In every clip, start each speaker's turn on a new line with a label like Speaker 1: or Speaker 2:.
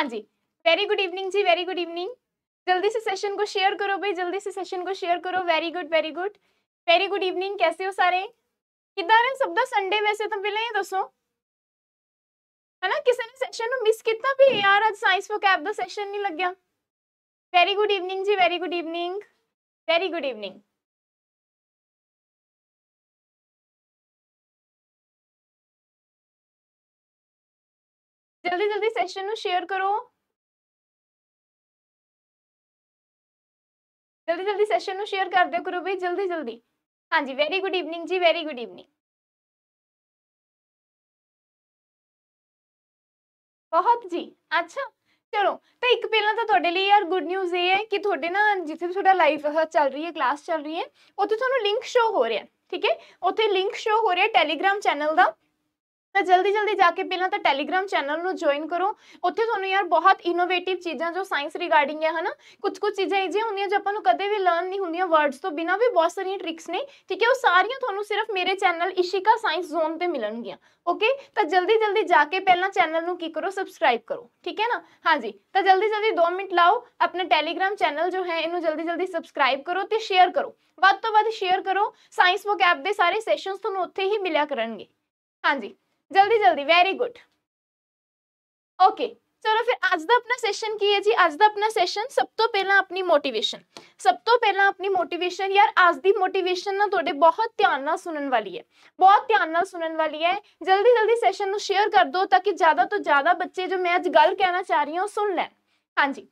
Speaker 1: हाँ जी very good evening जी वेरी गुड इवनिंग जल्दी से सेशन को शेयर करो भाई जल्दी से सेशन को शेयर करो very good very good very good evening कैसे हो सारे किधर है सब संडे तो वैसे तो मिले हैं दोस्तों है ना किसी ने सेशन में मिस किया भी यार आज साइंस वो कैब का सेशन नहीं लग गया वेरी गुड इवनिंग जी very good
Speaker 2: evening very good evening જલ્દી જલ્દી સેશન નું શેર કરો
Speaker 3: જલ્દી જલ્દી સેશન નું શેર કરી ਦਿਓ ਕਰੋ ਵੀ જલ્દી જલ્દી ਹਾਂਜੀ ਵੈਰੀ ਗੁੱਡ ਈਵਨਿੰਗ ਜੀ ਵੈਰੀ ਗੁੱਡ ਈਵਨਿੰਗ ਬਹੁਤ
Speaker 1: ਜੀ ਅੱਛਾ ਚਲੋ ਤਾਂ ਇੱਕ ਪਹਿਲਾਂ ਤਾਂ ਤੁਹਾਡੇ ਲਈ ਯਾਰ ਗੁੱਡ ਨਿਊਜ਼ ਇਹ ਹੈ ਕਿ ਤੁਹਾਡੇ ਨਾ ਜਿੱਥੇ ਵੀ ਤੁਹਾਡਾ ਲਾਈਵ ਚੱਲ ਰਹੀ ਹੈ ਕਲਾਸ ਚੱਲ ਰਹੀ ਹੈ ਉੱਥੇ ਤੁਹਾਨੂੰ ਲਿੰਕ ਸ਼ੋ ਹੋ ਰਿਹਾ ਠੀਕ ਹੈ ਉੱਥੇ ਲਿੰਕ ਸ਼ੋ ਹੋ ਰਿਹਾ ਟੈਲੀਗ੍ਰਾਮ ਚੈਨਲ ਦਾ ਤਾਂ ਜਲਦੀ ਜਲਦੀ ਜਾ ਕੇ ਪਹਿਲਾਂ ਤਾਂ ਟੈਲੀਗ੍ਰam ਚੈਨਲ ਨੂੰ ਜੁਆਇਨ ਕਰੋ ਉੱਥੇ ਤੁਹਾਨੂੰ ਯਾਰ ਬਹੁਤ ਇਨੋਵੇਟਿਵ ਚੀਜ਼ਾਂ ਜੋ ਸਾਇੰਸ ਰਿਗਾਰਡਿੰਗ ਹੈ ਹਨਾ ਕੁਝ ਕੁਝ ਚੀਜ਼ਾਂ ਇਹੋ ਹੁੰਦੀਆਂ ਜੋ ਆਪਾਂ ਨੂੰ ਕਦੇ ਵੀ ਲਰਨ ਨਹੀਂ ਹੁੰਦੀਆਂ ਵਰਡਸ ਤੋਂ ਬਿਨਾ ਵੀ ਬਹੁਤ ਸਾਰੀਆਂ ਟ੍ਰਿਕਸ ਨੇ ਠੀਕ ਹੈ ਉਹ ਸਾਰੀਆਂ ਤੁਹਾਨੂੰ ਸਿਰਫ ਮੇਰੇ ਚੈਨਲ ਇਸ਼ਿਕਾ ਸਾਇੰਸ ਜ਼ੋਨ ਤੇ ਮਿਲਣਗੀਆਂ ਓਕੇ ਤਾਂ ਜਲਦੀ ਜਲਦੀ ਜਾ ਕੇ ਪਹਿਲਾਂ ਚੈਨਲ ਨੂੰ ਕੀ ਕਰੋ ਸਬਸਕ੍ਰਾਈਬ ਕਰੋ ਠੀਕ ਹੈ ਨਾ ਹਾਂਜੀ ਤਾਂ ਜਲਦੀ ਜਲਦੀ 2 ਮਿੰਟ ਲਾਓ ਆਪਣਾ ਟੈਲੀਗ੍ਰam ਚੈਨਲ ਜੋ ਹੈ ਇਹਨੂੰ ਜਲਦੀ ਜਲਦੀ ਸਬਸਕ੍ਰਾਈਬ ਕਰੋ ਤੇ ਸ਼ੇਅਰ ਕਰੋ ਵੱਧ ਤੋਂ ਵੱਧ ਸ਼ੇਅਰ ਕਰੋ ਸਾਇੰਸ ਵੋਕ ਐਪ ਦੇ ਸਾਰੇ ਸੈਸ਼ਨਸ ਤੁਹਾਨੂੰ ਉੱਥੇ ਹੀ ਮਿਲਿਆ ਕਰਨਗੇ ਹਾਂਜੀ जल्दी जल्दी वेरी गुड ओके चलो फिर आज का अपना सेशन की है जी आज का अपना सेशन सब तो पहला अपनी मोटिवेशन सब तो पहला अपनी मोटिवेशन यार आज की मोटिवेशन ना थोड़े बहुत ध्यान ना सुनने वाली है बहुत ध्यान ना सुनने वाली है जल्दी जल्दी सेशन शेयर कर दो ताकि ज्यादा तो ज्यादा बच्चे जो मैं अच्छ गल कहना चाह रही हूँ सुन लैन हाँ जी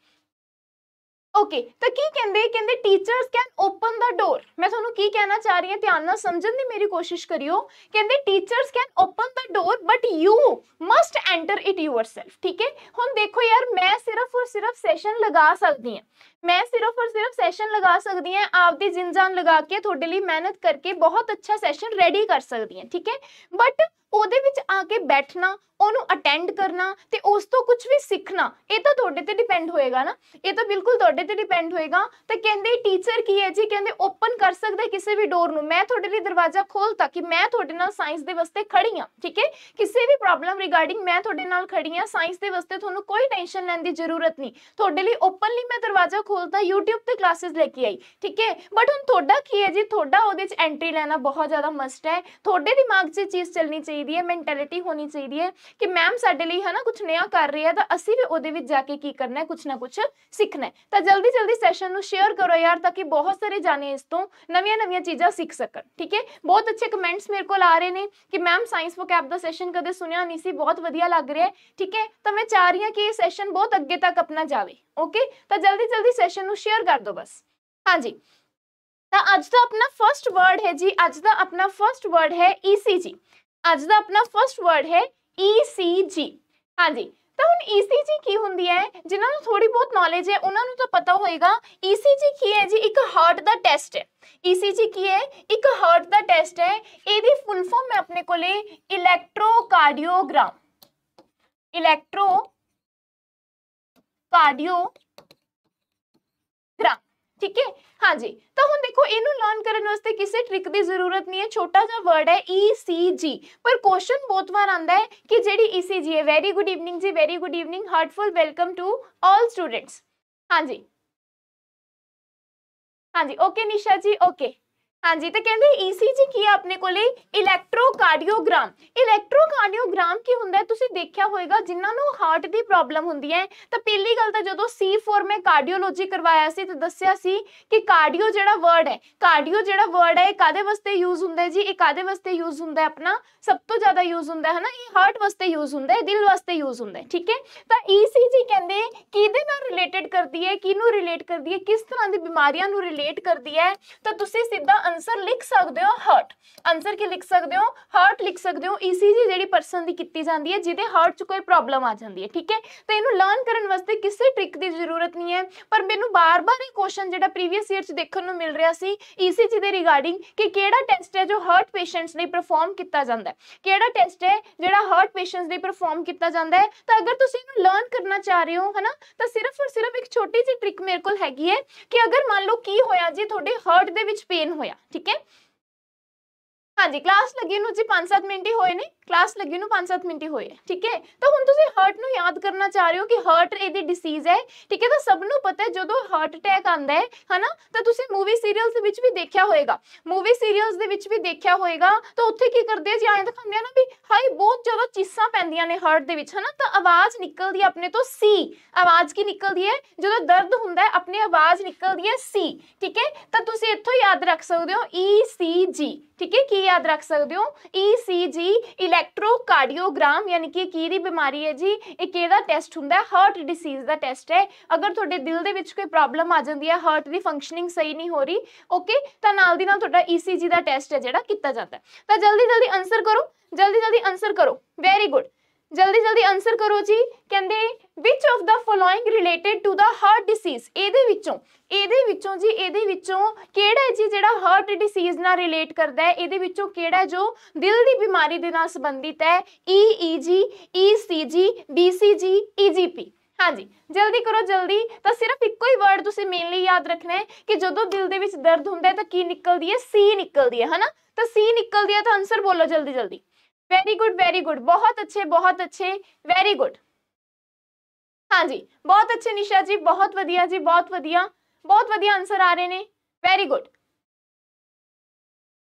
Speaker 1: ओके तो की कहते कहते teachers can open the door मैं थोड़ा की कहना चाह रही हूँ ध्यान न समझने की मेरी कोशिश करियो कहते teachers can open the door but you must enter it yourself ठीक है हम देखो यार मैं सिर्फ और सिर्फ सैशन लगा सकती हूँ मैं सिर्फ और सिर्फ सैशन लगा सकती हूँ आपकी जिंदान लगा के थोड़े लिए मेहनत करके बहुत अच्छा सैशन रेडी कर सकती हैं ठीक है बट आके बैठना ओनू अटेंड करना ते उस तो कुछ भी सीखना यह तो थोड़े ते डिपेंड होएगा ना ये तो बिल्कुल थोड़े ते डिपेंड होएगा तो केंद्र टीचर की है जी केंद्र ओपन कर सकते किसी भी डोर न मैं थोड़े लिए दरवाजा खोलता कि मैं थोड़े न साइंस के वास्ते खड़ी ठीक है किसी भी प्रॉब्लम रिगार्डिंग मैं थोड़े न खड़ी साइंस के वास्ते थोड़ा कोई टेंशन लैन की जरूरत नहीं थोड़े लिए ओपनली मैं दरवाजा खोलता यूट्यूब पे क्लासेस लेके आई ठीक है बट हूँ थोड़ा की है जी थोड़ा ओदे एंट्री लेना बहुत ज्यादा मस्ट है थोड़े दिमाग से चीज चलनी चाहिए है मेंटेलिटी होनी चाहिए है कि मैम साढ़े लिए है ना कुछ नया कर रही है तो असि भी ओदे जाके की करना है कुछ ना कुछ सीखना है तो जल्दी जल्दी सैशन शेयर करो यार ताकि बहुत सारे जाने इस तो नवीं नवी चीजा सीख सकन ठीक है बहुत अच्छे कमेंट्स मेरे को आ रहे हैं कि मैम सैंस वो कैब का सैशन कदम सुनया नहीं बहुत वाइया लग रहा है ठीक है तो मैं चाह रही हूँ कि सैशन बहुत अगे तक अपना जाए ओके तो जल्दी जल्दी सैशन शेयर कर दो बस हाँ जी तो अज का अपना फर्स्ट वर्ड है जी अज का अपना फर्स्ट वर्ड है ईसी जी का अपना फर्स्ट वर्ड है ईसी हाँ जी तो हम ईसी की होंगी है जिन्हों थोड़ी बहुत नॉलेज है उन्होंने तो पता होगा ईसी जी की है जी एक हार्ट का टैसट है ईसी की है एक हार्ट का टैसट है ये फुलफॉर्म है अपने को इलैक्ट्रोकार्डियोग्राम इलैक्ट्रो कार्डियो ठीक है हाँ जी तो हम देखो इनू लर्न करने किसी ट्रिक की जरूरत नहीं है छोटा जा वर्ड है ईसीजी e पर क्वेश्चन बहुत बार आंदा है कि जेडी ईसीजी e है वेरी गुड इवनिंग जी very good evening heartful welcome to all students हाँ जी हाँ जी ओके निशा जी ओके हाँ जी तो कहते ईसीजी e की अपने को इलेक्ट्रोकार्डियोग्राम इलेक्ट्रोकार्डियोग्राम की होंगे देखा होगा जिन्होंने हार्ट की प्रॉब्लम होंगी है तो पहली गल तो जो सी फोर मैं कार्डियोलॉजी करवाया तो दसिया कि कार्डियो जोड़ा वर्ड है कार्डियो जोड़ा वर्ड है कहदे वास्ते यूज होंगे जी ये कहदे वास्ते यूज होंगे अपना सब तो ज्यादा यूज हूँ है ना ये हार्ट वास्ते यूज होंगे दिल वास्ते यूज होंगे ठीक है तो जी कहते कि रिलेटड करती है किनू रिलेट करती है किस तरह की बीमारियां रिलेट करती है तो सीधा आंसर लिख सकते हो हर्ट आंसर की लिख सकते हो हर्ट लिख सकते हो ईसीजी जी परसन की की जाती है जिसे हर्ट च कोई प्रॉब्लम आ जाती है ठीक है तो यू लर्न करने वास्ते किसी ट्रिक की जरूरत नहीं है पर मैं बार बार ये क्वेश्चन जो प्रीवियस ईयर देखने मिल रहा है ईसी जी के रिगार्डिंग किड़ा टैसट है जो हर्ट पेशेंट्स परफॉर्म किया जाता है किड़ा टैसट है जो हर्ट पेशेंट्स परफॉर्म किया जाता है तो अगर तुम लर्न करना चाह रहे हो है ना तो सिर्फ और सिर्फ एक छोटी जी ट्रिक मेरे को हैगी है कि अगर मान लो की होया जी थोड़े हर्ट के पेन होया ठीक है हाँ जी क्लास लगी जी पांच सात मिनट ही होए ने क्लास लगी पांच सात मिनट ही होए ठीक है तो हम तुम हर्ट न याद करना चाह रहे हो कि हर्ट ए डिसीज है ठीक है तो सबनों पता है जो हार्ट अटैक आंदा है है ना तो मूवी सीरीयल भी देखा होएगा मूवी सीरीयल भी देखा होएगा तो उत्थे की करते जी आए दिखाते ना भी हाई बहुत ज्यादा चीसा पैदा ने हर्ट के है ना तो आवाज निकलती है अपने तो सी आवाज की निकलती है जो दर्द होंगे अपनी आवाज निकलती है सी ठीक है तो तुम इतों याद रख सकते हो ई सी जी ठीक है की याद रख सकते ई सी जी इलैक्ट्रोकार्डियोग्राम यानी कि बीमारी है जी एक टैसट होंगे हर्ट डिसीज का टैसट है अगर थोड़े दिल के कोई प्रॉब्लम आ जाती है हर्ट की फंक्शनिंग सही नहीं हो रही ओके तो नाल e दा ई सी जी का टैसट है जो किया जाता है तो जल्दी जल्दी आंसर करो जल्दी जल्दी आंसर करो वेरी गुड जल्दी जल्दी आंसर करो जी कहते which of the following related to the heart disease एचों जी एचों जी जो हार्ट डिसीज न रिलेट करता है एचों के जो दिल की बीमारी के संबंधित है ई ई जी ई सी जी बी सी जी ई जी पी हाँ जी जल्दी करो जल्दी तो सिर्फ एको ही वर्ड तुम मेनली याद रखना है कि जो दिल के दर्द होंगे तो की निकलती है सी निकलती है है ना तो सी निकलती है तो आंसर बोलो जल्दी जल्दी वेरी गुड वेरी गुड बहुत अच्छे बहुत अच्छे वेरी गुड हाँ जी बहुत अच्छे निशा जी बहुत वधिया जी बहुत वधिया बहुत वधिया आंसर आ रहे हैं very good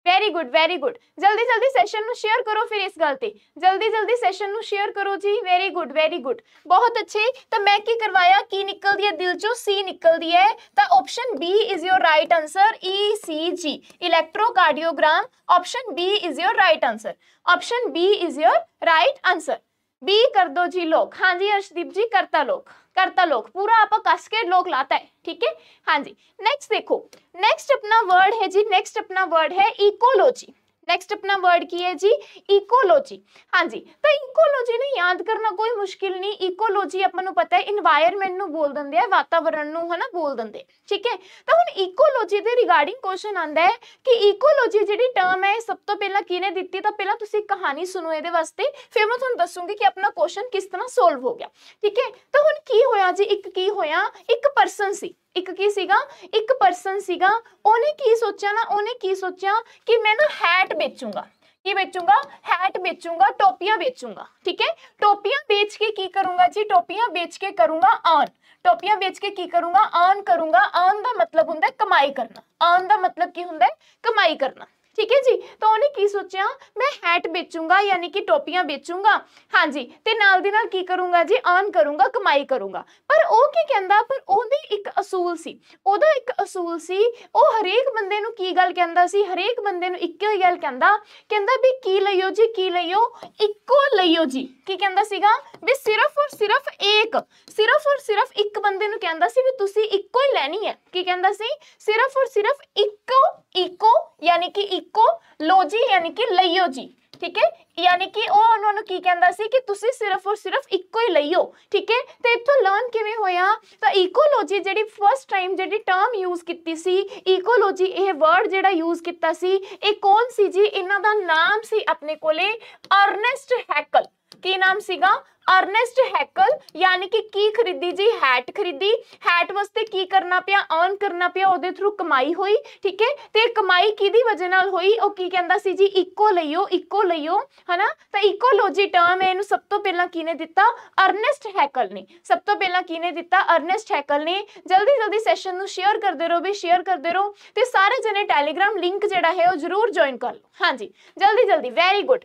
Speaker 1: very good very good जल्दी जल्दी सेशन शेयर करो फिर इस गलती जल्दी जल्दी सेशन शेयर करो जी वेरी गुड वेरी गुड बहुत अच्छे तो मैं की करवाया की निकलती है दिल चो सी निकलती है तो option B is your right answer E C G electrocardiogram option B is your right answer option B is your right answer B कर दो जी लोग हाँ जी अर्शदीप जी करता लोग करता लोग पूरा आपका कास्केड लोग लाता है ठीक है हाँ जी नेक्स्ट देखो नेक्स्ट अपना वर्ड है जी नेक्स्ट अपना वर्ड है इकोलॉजी नेक्स्ट अपना वर्ड की है जी इकोलॉजी हाँ जी तो इकोलॉजी ना याद करना कोई मुश्किल नहीं इकोलॉजी अपन पता है इनवायरमेंट बोल देंगे वातावरण है ना बोल देंगे ठीक है तो हम इकोलॉजी के रिगार्डिंग क्वेश्चन आता है कि इकोलॉजी जी टर्म है सब तो पहला किने दी तो पहला कहानी सुनो ये वास्ते फिर मैं थोड़ा दसूंगी कि अपना क्वेश्चन किस तरह सोल्व हो गया ठीक है तो हम की होया जी एक की होया एक परसन से ਇੱਕ ਕੀ ਸੀਗਾ ਇੱਕ ਪਰਸਨ ਸੀਗਾ ਉਹਨੇ ਕੀ ਸੋਚਿਆ ਨਾ ਉਹਨੇ ਕੀ ਸੋਚਿਆ ਕਿ ਮੈਂ ਨਾ ਹੈਟ ਵੇਚੂੰਗਾ ਕੀ बेचूंगा हैट बेचूंगा टोपियां बेचूंगा ठीक है टोपियां बेच के की करूंगा जी टोपियां बेच के करूंगा अर्न टोपियां बेच के की करूंगा अर्न करूंगा अर्न ਦਾ ਮਤਲਬ ਹੁੰਦਾ ਕਮਾਈ ਕਰਨਾ अर्न ਦਾ ਮਤਲਬ ਕੀ ਹੁੰਦਾ ਕਮਾਈ ਕਰਨਾ ठीक है जी तो उन्हें की सोचा मैं हैट बेचूंगा यानी कि टोपियां बेचूंगा हाँ जी ते नाल दी की करूंगा जी अर्न करूंगा कमाई करूंगा पर कहता पर एक असूल सी ओदा एक असूल सी हरेक बंदे की गल कहता हरेक बंदे नु इक्को गल कहता कहता भी की लियो जी की लियो इक्को लियो जी की कहता सीगा सिर्फ और सिर्फ एक सिर्फ और सिर्फ एक बंदे नु कहता सी ही लेनी है की कहता सी सिर्फ और सिर्फ इक्को इको यानी कि इकोलोजी यानी कि लइयोजी ठीक है यानी कि वह उन्होंने की कहता है कि तुम सिर्फ और सिर्फ इको ही लइयो ठीक है तो इतों लर्न किमें हो तो ईकोलॉजी जी फस्ट टाइम जी टर्म यूज़ की ईकोलॉजी ये वर्ड जो यूज़ किया कौन सी जी इन्हों का नाम से अपने कोर्नेस्ट हैकल की नाम सेगा अर्नेस्ट हैकल यानी कि की खरीदी जी हैट खरीदी हैट वास्ते की करना पिया अर्न करना पिया ओ थ्रू कमाई हुई ठीक है तो कमाई कि वजह न हुई वह की कहता सी जी इको लियो इको लियो है ना तो इकोलॉजी टर्म है सब तो पहला किने दिता अर्नेस्ट हैकल ने सब तो पहला किने दिता अर्नेस्ट हैकल ने जल्दी जल्दी सैशन शेयर करते रहो भी शेयर करते रहो तो सारे जने टैलीग्राम लिंक जरा है वह जरूर ज्वाइन कर लो हाँ जी जल्दी जल्दी वेरी गुड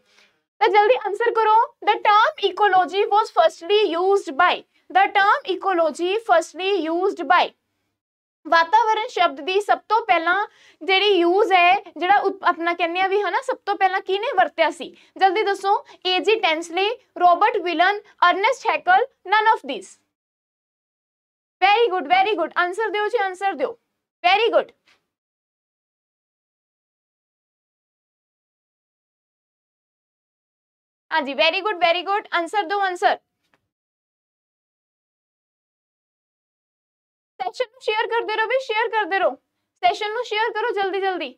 Speaker 1: तो जल्दी आंसर करो the term ecology was firstly use by the term ecology firstly use by वातावरण शब्द की सब तो पहला जी यूज है जो अपना कहने भी है ना सब तो पहला किने वरत्या जल्दी दसो A G Tansley Robert Willan Ernest Haeckel none of this very good very good answer दौ जी आंसर दौ वेरी
Speaker 2: गुड हाँ जी very good very good answer दो आंसर सेशन शेयर कर दे रहो भी शेयर कर दे रहो सेशन शेयर करो जल्दी जल्दी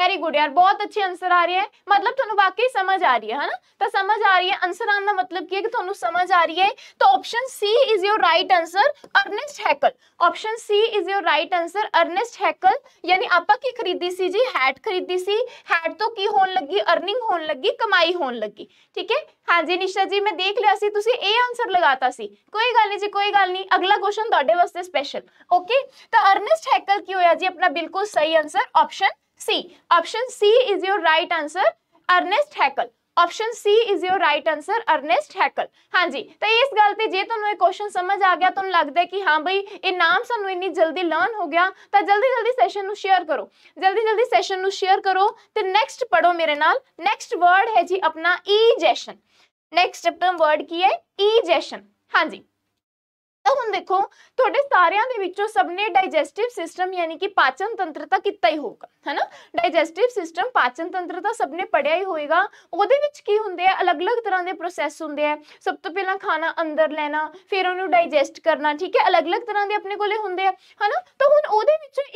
Speaker 1: वेरी गुड यार बहुत अच्छे आंसर आ रही है मतलब ਤੁਹਾਨੂੰ ਵਾਕਈ ਸਮਝ ਆ ਰਹੀ ਹੈ ਹਨਾ ਤਾਂ ਸਮਝ ਆ ਰਹੀ ਹੈ ਆਨਸਰ ਆਨ ਦਾ ਮਤਲਬ ਕੀ ਹੈ ਕਿ ਤੁਹਾਨੂੰ ਸਮਝ ਆ ਰਹੀ ਹੈ ਤਾਂ option C is your right answer Ernest Haeckel option C is your right answer Ernest Haeckel ਯਾਨੀ ਆਪਾਂ ਕੀ ਖਰੀਦੀ ਸੀ ਜੀ ਹੈਟ ਖਰੀਦੀ ਸੀ ਹੈਟ ਤੋਂ ਕੀ ਹੋਣ ਲੱਗੀ ਅਰਨਿੰਗ ਹੋਣ ਲੱਗੀ ਕਮਾਈ ਹੋਣ ਲੱਗੀ ਠੀਕ ਹੈ ਹਾਂਜੀ ਨਿਸ਼ਾ ਜੀ ਮੈਂ ਦੇਖ ਲਿਆ ਸੀ ਤੁਸੀਂ ਇਹ ਆਨਸਰ ਲਗਾਤਾ ਸੀ ਕੋਈ ਗੱਲ ਨਹੀਂ ਜੀ ਕੋਈ ਗੱਲ ਨਹੀਂ ਅਗਲਾ ਕੁਐਸਚਨ ਤੁਹਾਡੇ ਵਾਸਤੇ ਸਪੈਸ਼ਲ ਓਕੇ ਤਾਂ ਅਰਨੈਸਟ ਹੈਕਲ ਕੀ ਹੋਇਆ ਜੀ ਆਪਣਾ ਬਿਲਕੁਲ ਸਹੀ answer option C option C is your right answer Ernest Haeckel option C is your right answer Ernest Haeckel हाँ जी तो इस गल से जे तुम क्वेश्चन समझ आ गया तो लगता है कि हाँ बई ये नाम सू इन जल्दी लर्न हो गया तो जल्दी जल्दी सैशन शेयर करो जल्दी जल्दी सैशन शेयर करो तो नैक्सट पढ़ो मेरे नाल नैक्सट वर्ड है जी अपना ई जैशन नैक्सट अपना वर्ड की है ई जैशन हाँ जी हम देखो थोड़े सारे सब ने डाइजेस्टिव सिस्टम यानी कि पाचन तंत्र तो किता ही होगा है ना डाइजेस्टिव सिस्टम पाचन तंत्र तो सब ने पढ़िया ही होगा होंगे अलग अलग तरह के प्रोसैस होंगे है सब तो पहला खाना अंदर लैना फिर उन्होंने डायजैसट करना ठीक है अलग अलग तरह के अपने को होंगे है ना तो हूँ वो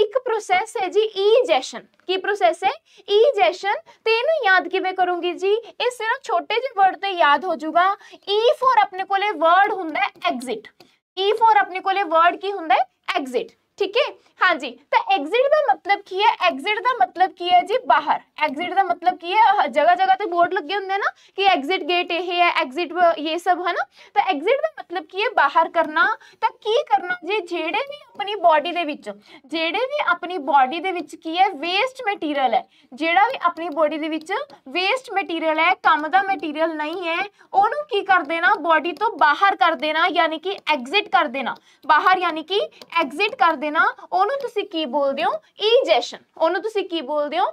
Speaker 1: एक प्रोसैस है जी ईजैशन की प्रोसैस है ईजैशन तो यू याद किमें करूँगी जी ये सिर्फ छोटे जे वर्ड तो याद हो जूगा ई फॉर अपने को वर्ड होंगे एग्जिट ई e फोर अपने को वर्ड की होंगे एग्जिट ठीक है हाँ जी तो एग्जिट का मतलब की है एग्जिट का मतलब की है जी बाहर एग्जिट का मतलब की है जगह जगह तो बोर्ड लगे होंगे ना कि एग्जिट गेट ये है एग्जिट ये सब है ना तो एग्जिट का मतलब की है बाहर करना तो की करना जी जेडे भी अपनी बॉडी के जेडे भी अपनी बॉडी के वेस्ट मटीरियल है जेड़ा भी अपनी बॉडी के वेस्ट मटीरियल है कम का मटीरियल नहीं है ओनू की कर देना बॉडी तो बाहर कर देना यानी कि एग्जिट कर देना बाहर यानी कि एग्जिट कर ਦੇਣਾ ਉਹਨੂੰ ਤੁਸੀਂ ਕੀ ਬੋਲਦੇ ਹੋ ਈਜੈਸ਼ਨ ਉਹਨੂੰ ਤੁਸੀਂ ਕੀ ਬੋਲਦੇ ਹੋ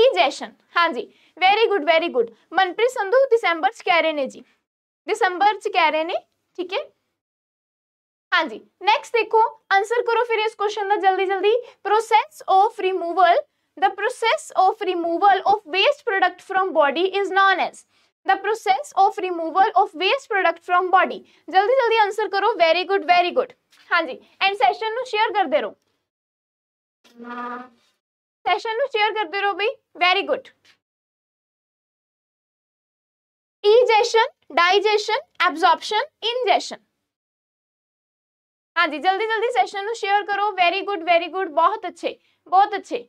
Speaker 1: ਈਜੈਸ਼ਨ ਹਾਂਜੀ very good very good Manpreet Sandhu ਦਸੰਬਰ ਚ ਕਹਿ ਰਹੇ ਨੇ ਜੀ ਦਸੰਬਰ ਚ ਕਹਿ ਰਹੇ ਨੇ ਠੀਕ ਹੈ हाँ जी नैक्सट देखो आंसर करो फिर इस क्वेश्चन का जल्दी जल्दी process of removal the process of removal of waste product from body is known as the process of removal of waste product from body जल्दी जल्दी आंसर करो वेरी गुड वेरी गुड हाँ जी एंड सेशन सैशन शेयर कर दे ਰਹੋ
Speaker 3: session share कर दे ਰਹੋ भाई very good
Speaker 1: egestion digestion absorption ingestion हाँ जी जल्दी जल्दी सेशन शेयर करो वेरी गुड वेरी गुड बहुत अच्छे बहुत अच्छे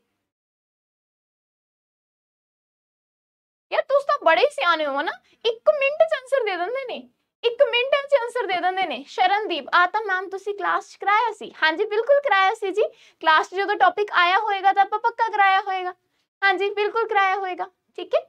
Speaker 3: ਯਾਰ ਤੁਸੀਂ ਤਾਂ ਬੜੇ ਹੀ ਸਿਆਣੇ
Speaker 1: ਹੋ ਨਾ 1 ਮਿੰਟ ਚ ਆਨਸਰ ਦੇ ਦਿੰਦੇ ਨੇ 1 ਮਿੰਟ ਚ ਆਨਸਰ ਦੇ ਦਿੰਦੇ ਨੇ ਸ਼ਰਨਦੀਪ ਆ ਤਾਂ ਮੈਮ ਤੁਸੀਂ ਕਲਾਸ ਚ ਕਰਾਇਆ ਸੀ ਹਾਂਜੀ ਬਿਲਕੁਲ ਕਰਾਇਆ ਸੀ ਜੀ ਕਲਾਸ ਚ ਜਦੋਂ ਟੌਪਿਕ ਆਇਆ ਹੋਏਗਾ ਤਾਂ ਆਪਾਂ ਪੱਕਾ ਕਰਾਇਆ ਹੋਏਗਾ ਹਾਂਜੀ ਬਿਲਕੁਲ ਕਰਾਇਆ ਹੋਏਗਾ ਠੀਕ ਹੈ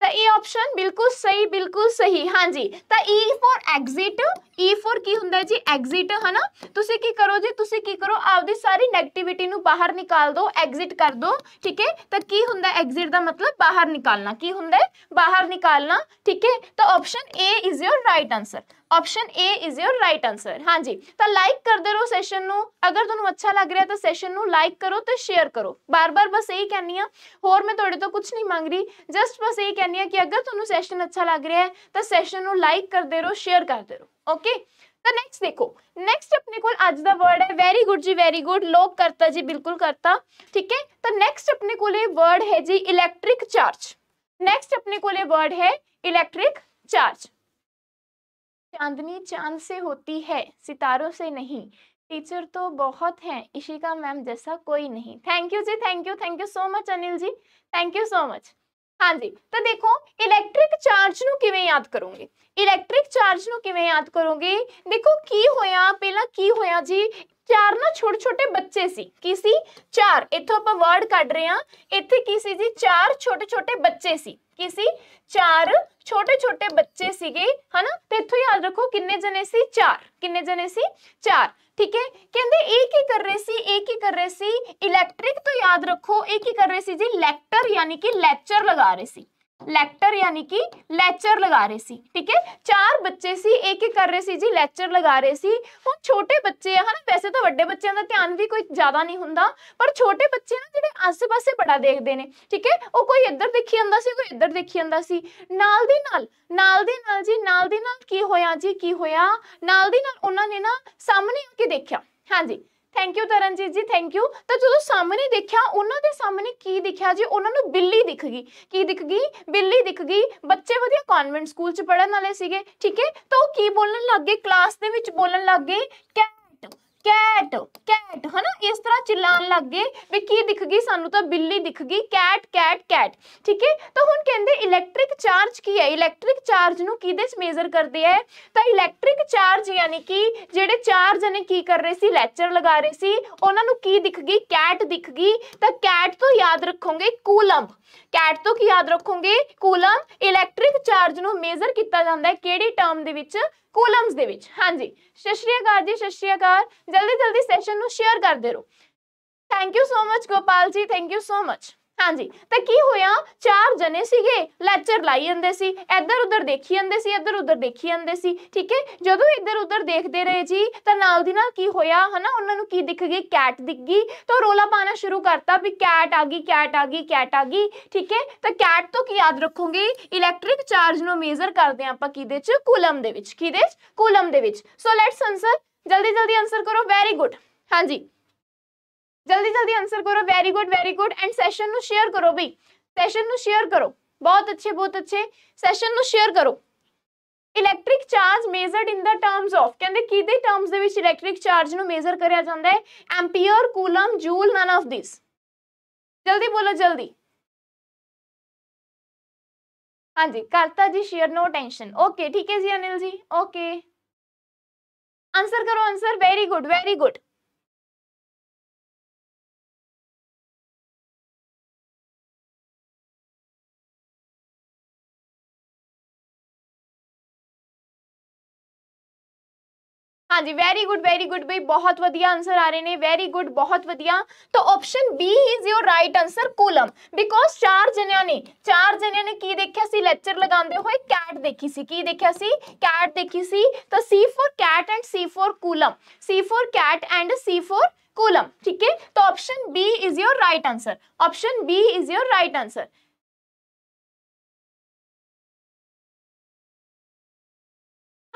Speaker 1: ਤਾਂ ਇਹ ਆਪਸ਼ਨ ਬਿਲਕੁਲ ਸਹੀ ਬਿਲਕੁਲ ਸਹੀ ਹਾਂਜੀ ਤਾਂ E ਫॉर ਐਗਜ਼ਿਟ ईफोर की होंगे जी एग्जिट है ना तुम करो जी तुम की करो आपकी सारी नैगेटिविटी बाहर निकाल दो एग्जिट कर दो ठीक है तो की होंगे एग्जिट का मतलब बाहर निकालना की होंगे बाहर निकालना ठीक है तो option A is your right answer option A is your right answer हाँ जी तो लाइक करते रहो सैशन अगर तुम्हें अच्छा लग रहा है तो सैशन लाइक करो तो शेयर करो बार बार बस यही कहनी हाँ होर मैं थोड़े तो कुछ नहीं मांग रही जस्ट बस यही कहनी हाँ कि अगर तुम्हें सैशन अच्छा लग रहा है तो सैशन लाइक करते रहो शेयर करते रहो ओके तो नेक्स्ट देखो नेक्स्ट अपने को आज का वर्ड है वेरी गुड जी वेरी गुड लोग करता जी बिल्कुल करता ठीक है तो नेक्स्ट अपने को वर्ड है जी इलेक्ट्रिक चार्ज नेक्स्ट अपने को वर्ड है इलेक्ट्रिक चार्ज चांदनी चांद से होती है सितारों से नहीं टीचर तो बहुत हैं इशिका मैम जैसा कोई नहीं थैंक यू जी thank you thank you so much Anil ji thank you so much हाँ जी तो देखो इलेक्ट्रिक चार्ज नाद करोगे इलेक्ट्रिक चार्ज नाद करोगे देखो की होया पहला की होया जी चार ना छोटे छोटे बच्चे सी की चार इतो आप वर्ड कड़ रहे इतने की सी जी चार छोटे छोटे बच्चे सी की चार छोटे छोटे बच्चे सी है ना तो इतो याद रखो किन्ने जने से चार किन्ने जने से चार ठीक है केंद्र एक ही कर रहे सी एक ही कर रहे सी इलेक्ट्रिक तो याद रखो एक ही कर रहे सी जी लैक्टर यानी कि लैक्चर लगा रहे सी लैक्टर यानी कि लैक्चर लगा रहे सी ठीक है चार बच्चे सी एक एक कर रहे सी जी लैक्चर लगा रहे सी हम छोटे बच्चे है ना वैसे तो वे बच्चों का ध्यान भी कोई ज्यादा नहीं होंगे पर छोटे बच्चे ना जो आसे पास बड़ा देखते हैं ठीक है वह कोई इधर देखी आता कोई इधर देखी आता नाल नाल, नाल नाल जी नाल नाल की होया जी की होया नाल नाल उन्होंने ना सामने आके देखा हाँ जी thank you Taranjeet ji thank you तो जो सामने देखा उन्होंने सामने की दिखा जी उन्होंने बिल्ली दिख गई की दिख गई बिल्ली दिख गई बच्चे वाइया कॉन्वेंट स्कूल च पढ़ने वाले थे ठीक है तो की बोलन लग गए क्लास के बोलन लग गए क्या कैट कैट है ना इस तरह चिल्लान लग गए भी की दिखगी सू तो बिल्ली दिखगी कैट कैट कैट ठीक है तो हूँ केंद्र इलैक्ट्रिक चार्ज की है इलैक्ट्रिक चार्ज न कि मेजर करते हैं तो इलैक्ट्रिक चार्ज यानी कि जेडे चार जने की कर रहे लैक्चर लगा रहे थे उन्होंने की दिखगी कैट दिखगी तो कैट तो याद रखोगे कूलम कैट तो की याद रखोगे कूलम इलैक्ट्रिक चार्ज न मेजर किया जाता है कि टर्म ਕੂਲਮਸ ਦੇ ਵਿੱਚ ਹਾਂਜੀ ਸਤਿ ਸ਼੍ਰੀ ਅਕਾਲ ਜੀ ਸਤਿ ਸ਼੍ਰੀ ਅਕਾਲ ਜਲਦੀ ਜਲਦੀ ਸੈਸ਼ਨ ਨੂੰ ਸ਼ੇਅਰ ਕਰਦੇ ਰਹੋ thank you so much Gopal ji thank you so much हाँ जी तो हो चार जने से लैक्चर लाई आते इधर उधर देखी आते इधर उधर देखी आते ठीक है जो इधर उधर देखते दे रहे जी तो नाल की होया है ना उन्होंने की दिख गई कैट दिख गई तो रोला पाना शुरू करता भी कैट आ गई कैट आ गई कैट आ गई ठीक है तो कैट तो की याद रखोगे इलैक्ट्रिक चार्ज न मेजर करते हैं आप कि coulomb coulomb so let's answer जल्दी जल्दी आंसर करो वेरी गुड हाँ जी ਜਲਦੀ ਜਲਦੀ ਆਨਸਰ ਕਰੋ very good very good and session ਨੂੰ ਸ਼ੇਅਰ ਕਰੋ ਵੀ ਸੈਸ਼ਨ ਨੂੰ ਸ਼ੇਅਰ ਕਰੋ ਬਹੁਤ ਅੱਛੇ ਬਹੁਤ ਅੱਛੇ ਸੈਸ਼ਨ ਨੂੰ ਸ਼ੇਅਰ ਕਰੋ electric charge measured in the terms of ਕਹਿੰਦੇ ਕਿਹਦੇ ਟਰਮਸ ਦੇ ਵਿੱਚ ਇਲੈਕਟ੍ਰਿਕ ਚਾਰਜ ਨੂੰ ਮੇਜ਼ਰ ਕਰਿਆ ਜਾਂਦਾ ਹੈ ampere coulomb joule none of these
Speaker 3: ਜਲਦੀ ਬੋਲੋ ਜਲਦੀ ਹਾਂਜੀ ਕਰਤਾ ਜੀ ਸ਼ੇਅਰ ਨੋ ਟੈਨਸ਼ਨ ਓਕੇ ਠੀਕ ਹੈ ਜੀ ਅਨਿਲ ਜੀ ਓਕੇ ਆਨਸਰ ਕਰੋ answer
Speaker 2: very good very good ਹਾਂਜੀ ਵੈਰੀ ਗੁੱਡ
Speaker 1: ਵੈਰੀ ਗੁੱਡ ਬਈ ਬਹੁਤ ਵਧੀਆ ਆਨਸਰ ਆ ਰਹੇ ਨੇ ਵੈਰੀ ਗੁੱਡ ਬਹੁਤ ਵਧੀਆ ਤਾਂ option B is your right answer coulomb because ਚਾਰ ਜਣਿਆਂ ਨੇ ਚਾਰ ਜਣਿਆਂ ਨੇ ਕੀ ਦੇਖਿਆ ਸੀ ਲੈਕਚਰ ਲਗਾਉਂਦੇ ਹੋਏ ਕੈਟ ਦੇਖੀ ਸੀ ਕੀ ਦੇਖਿਆ ਸੀ ਕੈਟ ਦੇਖੀ ਸੀ ਤਾਂ C for cat and C for coulomb C for cat and C for coulomb ठीक है तो option B is your right answer option B is your right answer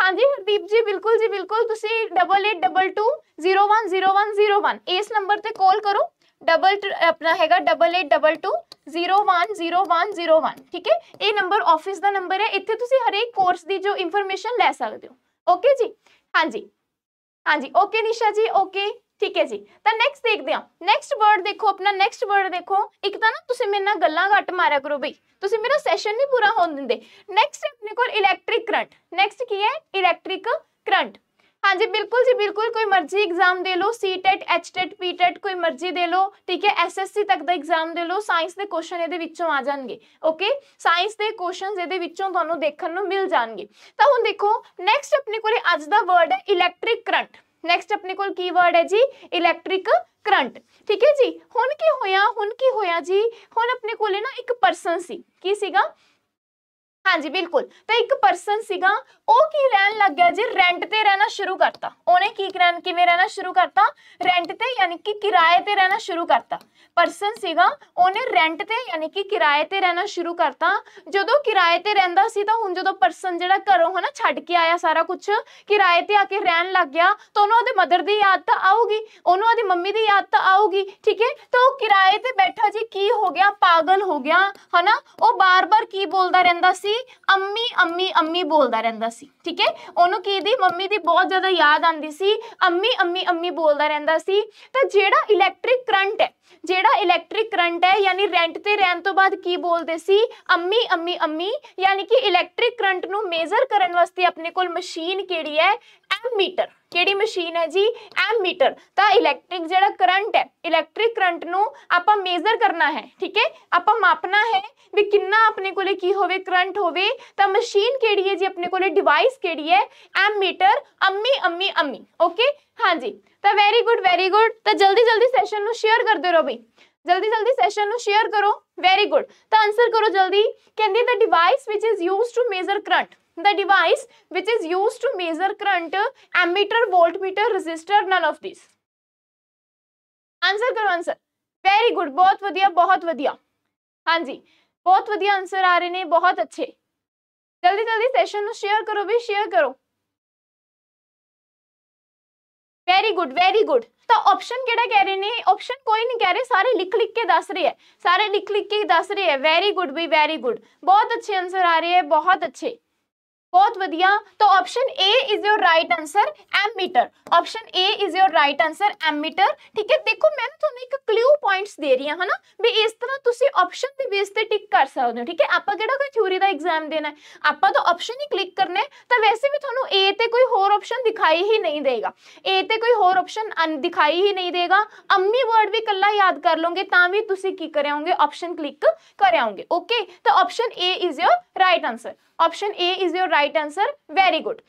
Speaker 1: हाँ जी हरदीप जी बिल्कुल जी बिल्कुल double eight double two zero one zero one zero one इस number पे कॉल करो डबल अपना है double eight double two zero one zero one zero one ठीक है ये नंबर ऑफिस का नंबर है इतने तुम हरेक कोर्स की जो इन्फॉर्मेशन लै सकते हो ओके जी हाँ जी हाँ जी ओके निशा जी ओके ठीक है जी तो नैक्सट देखते हैं नैक्सट वर्ड देखो अपना नैक्सट वर्ड देखो एक तो ना तुम मेरे गल् घट मारा करो बी तुम मेरा सैशन नहीं पूरा हो देंगे नैक्सट अपने को इलैक्ट्रिक करंट नैक्सट की है इलैक्ट्रिक करंट हाँ जी बिल्कुल जी बिल्कुल कोई मर्जी एग्जाम दे लो C TET H TET P TET कोई मर्जी दे लो ठीक है एस एस सी तक का एग्जाम दे लो सैंस के क्वेश्चन ये आ जाएंगे ओके सैंस के क्वेश्चन ये देखने मिल जाएंगे तो हम देखो नैक्सट अपने को अज का वर्ड है इलैक्ट्रिक करंट नैक्सट अपने को वर्ड है जी इलैक्ट्रिक करंट ठीक है जी हूँ की होया हूँ की होया जी हूँ अपने को ना एक परसन सी हाँ जी बिल्कुल तो एक परसन सीगा ओ की रहन लग गया जी रेंट ते रहना शुरू करता ओने की रहन कि रहना शुरू करता रेंट ते यानी कि किराए ते रहना शुरू करता परसन सीगा रेंट ते यानी कि किराए ते रहना शुरू करता जो दो किराए ते रहन्दा सी तो हूँ जो परसन जड़ा करो हो ना छाड़ के आया सारा कुछ किराए ते आके रहन लग गया तो उन्होंने मदर की याद तो आओगी उन्हों मम्मी की याद तो आऊगी ठीक है तो किराए ते बैठा जी की हो गया पागल हो गया है ना वो बार बार की बोलता रहा सी अम्मी अम्मी अम्मी बोलता रहा ठीक है ओनू की दी मम्मी की बहुत ज्यादा याद आती सी अम्मी अम्मी अम्मी बोलता रहा तो जोड़ा इलैक्ट्रिक करंट है जोड़ा इलेक्ट्रिक करंट है यानी रेंट पर रहने तो बाद बोलते सी अम्मी अम्मी अम्मी यानी कि इलेक्ट्रिक करंट को मेजर करने वास्ते अपने को मशीन केड़ी है एम मीटर केड़ी मशीन है जी एम मीटर तो इलैक्ट्रिक जो करंट है इलेक्ट्रिक करंट न आप मेजर करना है ठीक है आपा मापना है ਵੀ ਕਿੰਨਾ ਆਪਣੇ ਕੋਲੇ ਕੀ ਹੋਵੇ ਕਰੰਟ ਹੋਵੇ ਤਾਂ ਮਸ਼ੀਨ ਕਿਹੜੀ ਹੈ ਜੀ ਆਪਣੇ ਕੋਲੇ ਡਿਵਾਈਸ ਕਿਹੜੀ ਹੈ ਐਮੀਟਰ ਅੰਮੀ ਅੰਮੀ ਅੰਮੀ ਓਕੇ ਹਾਂਜੀ ਤਾਂ ਵੈਰੀ ਗੁੱਡ ਵੈਰੀ ਗੁੱਡ ਤਾਂ ਜਲਦੀ ਜਲਦੀ ਸੈਸ਼ਨ ਨੂੰ ਸ਼ੇਅਰ ਕਰਦੇ ਰਹੋ ਬਈ ਜਲਦੀ ਜਲਦੀ ਸੈਸ਼ਨ ਨੂੰ ਸ਼ੇਅਰ ਕਰੋ ਵੈਰੀ ਗੁੱਡ ਤਾਂ ਆਨਸਰ ਕਰੋ ਜਲਦੀ ਕਹਿੰਦੀ ਦਾ device which is used to measure current the device which is used to measure current ammeter voltmeter resistor none of these answer करो आंसर वेरी गुड बहुत वधिया बहुत वधिया हाँ जी बहुत वाइस आंसर आ रहे हैं बहुत अच्छे जल्दी जल्दी सेशन शेयर करो भी शेयर करो वेरी गुड वेरी गुड तो ऑप्शन कह रहे हैं ऑप्शन कोई नहीं कह रहे सारे लिख लिख के दस रहे हैं सारे लिख लिख के दस रहे हैं वेरी गुड भी वेरी गुड बहुत अच्छे आंसर आ रहे हैं बहुत अच्छे बहुत वधिया तो option A is your right answer ammeter option A is your right answer ammeter ठीक है देखो मैं ਤੁਹਾਨੂੰ ਇੱਕ ਕਲੂ ਪੁਆਇੰਟਸ ਦੇ ਰਹੀ ਹਾਂ ਹਨਾ ਵੀ ਇਸ ਤਰ੍ਹਾਂ ਤੁਸੀਂ ਆਪਸ਼ਨ ਦੇ ਬੇਸ ਤੇ ਟਿਕ ਕਰ ਸਕਦੇ ਹੋ ਠੀਕ ਹੈ ਆਪਾਂ ਕਿਹੜਾ ਕੋਈ ਥਿਊਰੀ ਦਾ ਐਗਜ਼ਾਮ ਦੇਣਾ ਹੈ ਆਪਾਂ ਤਾਂ ਆਪਸ਼ਨ ਹੀ ਕਲਿੱਕ ਕਰਨੇ ਤਾਂ ਵੈਸੇ ਵੀ ਤੁਹਾਨੂੰ A ਤੇ ਕੋਈ ਹੋਰ ਆਪਸ਼ਨ ਦਿਖਾਈ ਹੀ ਨਹੀਂ ਦੇਗਾ A ਤੇ ਕੋਈ ਹੋਰ ਆਪਸ਼ਨ ਦਿਖਾਈ ਹੀ ਨਹੀਂ ਦੇਗਾ ਅੰਮੀ ਵਰਡ ਵੀ ਇਕੱਲਾ ਯਾਦ ਕਰ ਲਓਗੇ ਤਾਂ ਵੀ ਤੁਸੀਂ ਕੀ ਕਰਿਆਉਂਗੇ ਆਪਸ਼ਨ ਕਲਿੱਕ ਕਰਿਆਉਂਗੇ ਓਕੇ ਤਾਂ option A is your right answer option A is your right right answer very good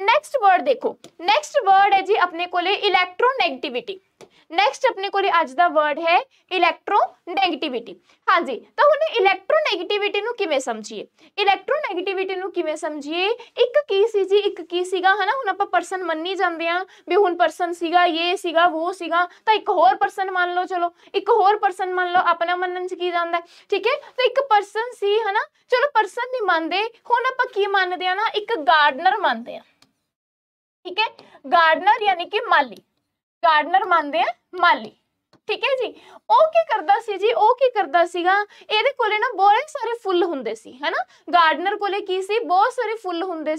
Speaker 1: next word देखो नेक्स्ट वर्ड है जी अपने को ले इलेक्ट्रोनेगेटिविटी नैक्सट अपने को अज का वर्ड है इलैक्ट्रो नैगेटिविटी हाँ जी तो हम इलैक्ट्रो नैगेटिविटी कि समझिए इलैक्ट्रो नैगेटिविटी कि समझिए एक की सी जी एक की सगा है ना हूँ आपसन मनी जाते हैं भी हूँ परसन सगा ये सगा वो सगा तो एक होर परसन मान लो चलो एक होर परसन मान लो अपना मन की जाता है ठीक है तो एक परसन सी है ना चलो परसन नहीं मानते हूँ आप मानते हैं ना एक गार्डनर मानते हैं ठीक है गार्डनर यानी कि माली गार्डनर मानते हैं माली ठीक है जी वह की करता से जी वह की करता सर को ना बहुत सारे फुल होंगे है ना गार्डनर को सी? बहुत सारे फुल होंगे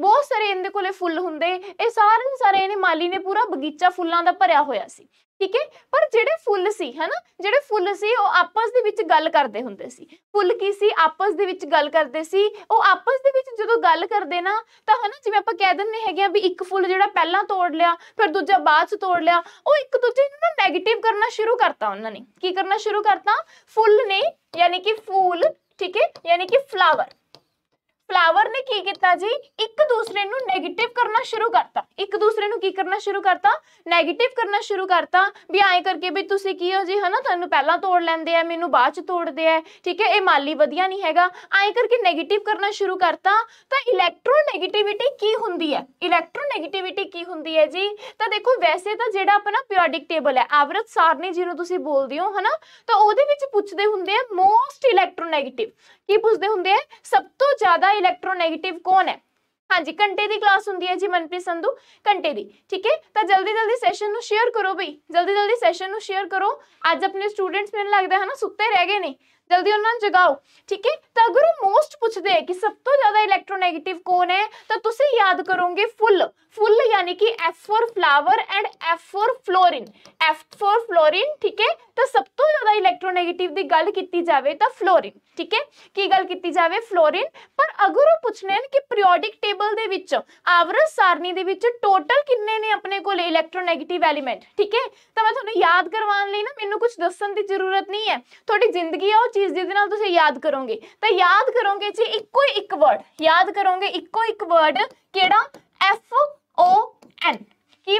Speaker 1: बहुत सारे इनके को फुल होंगे ये सारे सारे इन्हें माली ने पूरा बगीचा फुलों का भरया हुआ ਠੀਕ ਹੈ ਪਰ ਜਿਹੜੇ ਫੁੱਲ ਸੀ ਹਨਾ ਜਿਹੜੇ ਫੁੱਲ ਸੀ ਉਹ ਆਪਸ ਦੇ ਵਿੱਚ ਗੱਲ ਕਰਦੇ ਹੁੰਦੇ ਸੀ ਫੁੱਲ ਕੀ ਸੀ ਆਪਸ ਦੇ ਵਿੱਚ ਗੱਲ ਕਰਦੇ ਸੀ ਉਹ ਆਪਸ ਦੇ ਵਿੱਚ ਜਦੋਂ ਗੱਲ ਕਰਦੇ ਨਾ ਤਾਂ ਹਨਾ ਜਿਵੇਂ ਆਪਾਂ ਕਹਿ ਦਿੰਨੇ ਹੈਗੇ ਆ ਵੀ ਇੱਕ ਫੁੱਲ ਜਿਹੜਾ ਪਹਿਲਾਂ ਤੋੜ ਲਿਆ ਫਿਰ ਦੂਜਾ ਬਾਅਦ ਚ ਤੋੜ ਲਿਆ ਉਹ ਇੱਕ ਦੂਜੇ ਨੂੰ ਨਾ 네ਗੇਟਿਵ ਕਰਨਾ ਸ਼ੁਰੂ ਕਰਤਾ ਉਹਨਾਂ ਨੇ ਕੀ ਕਰਨਾ ਸ਼ੁਰੂ ਕਰਤਾ ਫੁੱਲ ਨੇ ਯਾਨੀ ਕਿ ਫੂਲ ਠੀਕ ਹੈ ਯਾਨੀ ਕਿ ਫਲਾਵਰ फ्लावर ने की किया जी एक दूसरे नेगेटिव करना शुरू करता एक दूसरे की करना शुरू करता नैगेटिव करना शुरू करता भी आए करके भी तुम की हो जी है ना तुम पहला तोड़ लेंगे है मैनू बाद तोड़ते हैं ठीक है ये माली वजिया नहीं है आए करके नैगेटिव करना शुरू करता तो इलैक्ट्रो की होंगी है इलैक्ट्रो की होंगी है जी तो देखो वैसे तो जो अपना प्योरिक टेबल है एवरेज सारणी जिन्होंने बोलते हो है ना तो वह होंगे मोस्ट इलैक्ट्रो की पूछते होंगे सब तो ज्यादा इलेक्ट्रोनैगेटिव कौन है हाँ जी घंटे की क्लास होंगी है जी मनप्रीत संधु घंटे की ठीक है तो जल्दी जल्दी सैशन शेयर करो बी जल्दी जल्दी सैशन शेयर करो अज अपने स्टूडेंट्स मैंने लगता है ना सुते रह गए हैं जल्दी उन्होंने जगाओ ठीक है तो अगर वो मोस्ट पूछते हैं कि सब तो ज्यादा इलेक्ट्रोनेगेटिव कौन है तो तुम याद करोगे फुल फुल यानी कि F for flower and F for fluorine F for fluorine ठीक है तो सब तो ज्यादा इलेक्ट्रोनेगेटिव की गल की जाए तो फ्लोरिन ठीक है की गल की जाए फ्लोरिन पर अगर वो पूछने कि प्रियोडिक टेबल के आवरस सारणी के टोटल किन्ने ने अपने को इलेक्ट्रोनैगेटिव एलीमेंट ठीक है तो मैं थोड़ा याद करवाने ना मैं कुछ दसन की जरूरत नहीं है थोड़ी जिंदगी है चीज जिद ना याद करोगे तो याद करोगे जी इको एक वर्ड याद करोगे इको एक वर्ड केड़ा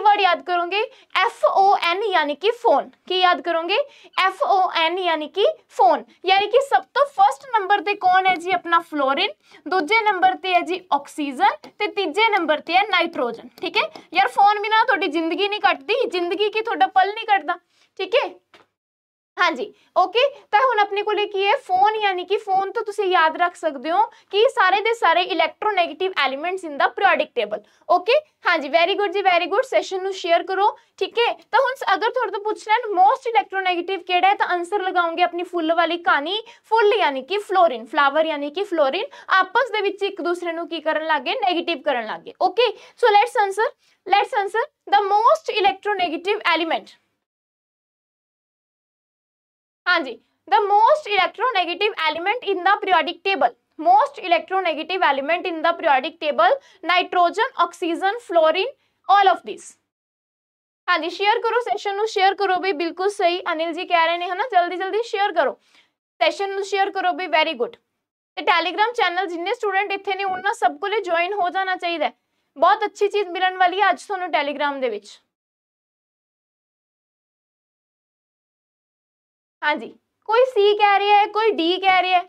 Speaker 1: वर्ड याद करोगे एफ ओ एन यानी कि फोन की याद करोगे एफ ओ एन यानी कि फोन यानी कि सब तो फर्स्ट नंबर पे कौन है जी अपना फ्लोरिन दूजे नंबर पे है जी ऑक्सीजन ते तीजे नंबर पे है नाइट्रोजन ठीक है यार फोन बिना तो थोड़ी जिंदगी नहीं कटती जिंदगी की थोड़ा पल नहीं कटता ठीक है हाँ जी ओके तो हम अपने को लेकी है फोन यानी कि फोन तो तुसे याद रख सकते हो कि सारे दे सारे electronegative elements in the periodic table okay हाँ जी वेरी गुड जी वेरी गुड सेशन नु शेयर करो ठीक है तो हम अगर थोड़े तो पूछना है मोस्ट इलेक्ट्रोनेगेटिव केड़ा है तो आंसर लगाऊंगे अपनी फुल वाली कहानी फुल यानी कि फ्लोरीन फ्लावर यानी कि फ्लोरीन आपस दे विच एक दूसरे नु की करण लागे नेगेटिव करण लागे okay so let's answer let's answer the most electronegative element हाँ जी the most electronegative element in the periodic table most electronegative element in the periodic table nitrogen oxygen fluorine all of this हाँ जी share करो session share करो भी बिल्कुल सही अनिल जी कह रहे हैं है ना जल्दी जल्दी शेयर करो ਸੈਸ਼ਨ ਸ਼ੇਅਰ ਕਰੋ ਵੀ ਵੈਰੀ ਗੁੱਡ ਤੇ चैनल ਚੈਨਲ स्टूडेंट ਸਟੂਡੈਂਟ ने ਨੇ ਉਹਨਾਂ ਸਭ ਕੋਲੇ ਜੁਆਇਨ ਹੋ ਜਾਣਾ ਚਾਹੀਦਾ ਬਹੁਤ ਅੱਛੀ ਚੀਜ਼ ਮਿਲਣ ਵਾਲੀ ਹੈ ਅੱਜ ਤੁਹਾਨੂੰ ਟੈਲੀਗ੍ਰam ਦੇ ਵਿੱਚ
Speaker 3: हाँ जी कोई
Speaker 1: सी कह रही है कोई डी कह रही है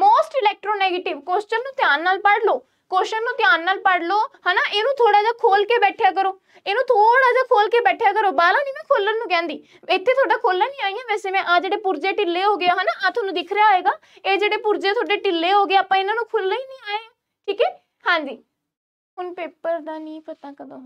Speaker 1: मोस्ट इलेक्ट्रोनेगेटिव क्वेश्चन ध्यान पढ़ लो क्वेश्चन ध्यान पढ़ लो है ना इन थोड़ा जा खोल के बैठा करो इन थोड़ा जा खोल के बैठा करो बाला नहीं मैं खोलन कहती इतने थोड़ा खोलन नहीं आई है वैसे मैं आ जे पुरजे ढिले हो गए है ना आ थोड़ा दिख रहा होगा ये जे पुरजे थोड़े ढिले हो गए आप इन्होंने खुलने ही नहीं आए ठीक है हाँ जी हूँ पेपर का नहीं पता कदों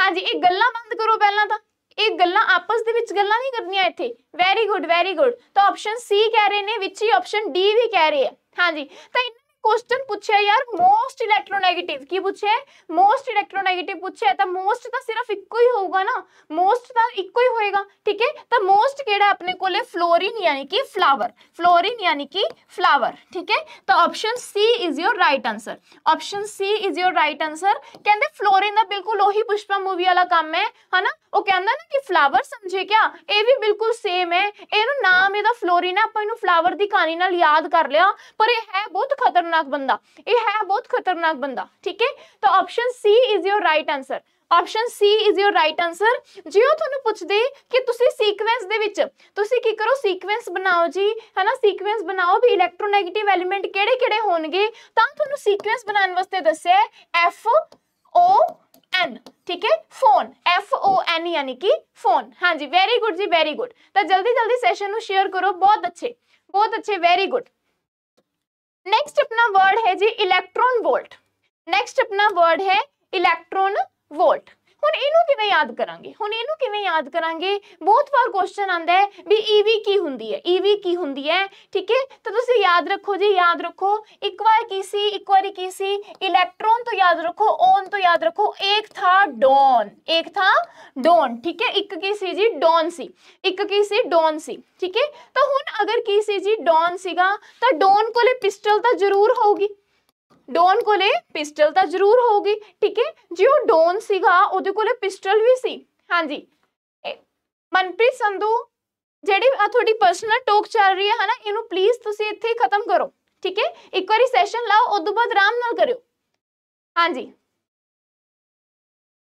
Speaker 1: हाँ जी ये गल बंद करो पहला था ਇਹ ਗੱਲਾਂ ਆਪਸ ਦੇ ਵਿੱਚ ਗੱਲਾਂ ਨਹੀਂ ਕਰਨੀਆਂ ਇੱਥੇ ਵੈਰੀ ਗੁੱਡ ਵੈਰੀ ਗੁੱਡ ਤਾਂ ਆਪਸ਼ਨ ਸੀ ਕਹਿ ਰਹੇ ਨੇ ਵਿੱਚ ਹੀ ਆਪਸ਼ਨ ਡੀ ਵੀ ਕਹਿ ਰਹੇ ਹੈ ਹਾਂਜੀ ਤਾਂ क्वेश्चन पूछे यार मोस्ट इलेक्ट्रोनेगेटिव की पूछे मोस्ट इलेक्ट्रोनेगेटिव पूछे तो मोस्ट तो सिर्फ इक्को ही होगा ना मोस्ट तो इक्को ही होएगा ठीक है तो मोस्ट केड़ा अपने को फ्लोरिन यानी कि फ्लावर फ्लोरिन यानी कि फ्लावर ठीक है तो option C is your right answer option C is your right answer कहते फ्लोरिन का बिल्कुल वही पुष्पा मूवी वाला काम है है ना वो कहना ना कि फ्लावर समझे क्या ये भी बिल्कुल सेम है यू नाम यदा फ्लोरिन है ਇਹਨੂੰ फ्लावर की कहानी याद कर लिया पर यह है बहुत खतरनाक खतरनाक बंदा ये है बहुत खतरनाक बंदा ठीक है तो option C is your right answer option C is your right answer ਜੇ ਉਹ ਤੁਹਾਨੂੰ ਪੁੱਛਦੇ ਕਿ ਤੁਸੀਂ ਸੀਕੁਐਂਸ ਦੇ ਵਿੱਚ ਤੁਸੀਂ ਕੀ ਕਰੋ ਸੀਕੁਐਂਸ ਬਣਾਓ ਜੀ ਹਨਾ ਸੀਕੁਐਂਸ ਬਣਾਓ ਵੀ ਇਲੈਕਟ੍ਰੋਨੈਗੇਟਿਵ ਐਲੀਮੈਂਟ ਕਿਹੜੇ-ਕਿਹੜੇ ਹੋਣਗੇ ਤਾਂ ਤੁਹਾਨੂੰ ਸੀਕੁਐਂਸ ਬਣਾਉਣ ਵਾਸਤੇ ਦੱਸਿਆ F O N ठीक है फोन एफ ओ एन यानी कि फोन हाँ जी वेरी गुड जी वेरी गुड तो जल्दी जल्दी सेशन शेयर करो बहुत अच्छे बहुत अच्छे वेरी गुड नेक्स्ट अपना वर्ड है जी इलेक्ट्रॉन वोल्ट नेक्स्ट अपना वर्ड है इलेक्ट्रॉन वोल्ट हूँ इनू कि याद करा हूँ इनू कि याद करा बहुत बार क्वेश्चन आंदा है भी ईवी की होंगी है ईवी की होंगी है ठीक है तो तुम याद रखो जी याद रखो एक बार की सी एक बार की सी इलेक्ट्रॉन तो याद रखो ओन तो याद रखो एक था डॉन एक था डॉन ठीक है एक की सी जी डॉन सी एक की सी डॉन सी ठीक है तो हूँ अगर की सी जी डॉन सी तो डॉन को पिस्टल तो जरूर होगी ਡੌਨ ਕੋਲੇ ਪਿਸਟਲ ਤਾਂ ਜ਼ਰੂਰ ਹੋਊਗੀ ਠੀਕ ਹੈ ਜੇ ਉਹ ਡੌਨ ਸੀਗਾ ਉਹਦੇ ਕੋਲੇ ਪਿਸਟਲ ਵੀ ਸੀ ਹਾਂਜੀ ਮਨਪ੍ਰੀਤ ਸੰਧੂ ਜਿਹੜੀ ਆ ਤੁਹਾਡੀ ਪਰਸਨਲ ਟੋਕ ਚੱਲ ਰਹੀ ਹੈ ਹਨਾ ਇਹਨੂੰ ਪਲੀਜ਼ ਤੁਸੀਂ ਇੱਥੇ ਖਤਮ ਕਰੋ ਠੀਕ ਹੈ ਇੱਕ ਵਾਰੀ ਸੈਸ਼ਨ ਲਾਓ ਉਸ ਤੋਂ ਬਾਅਦ ਆਰਾਮ ਨਾਲ ਕਰਿਓ ਹਾਂਜੀ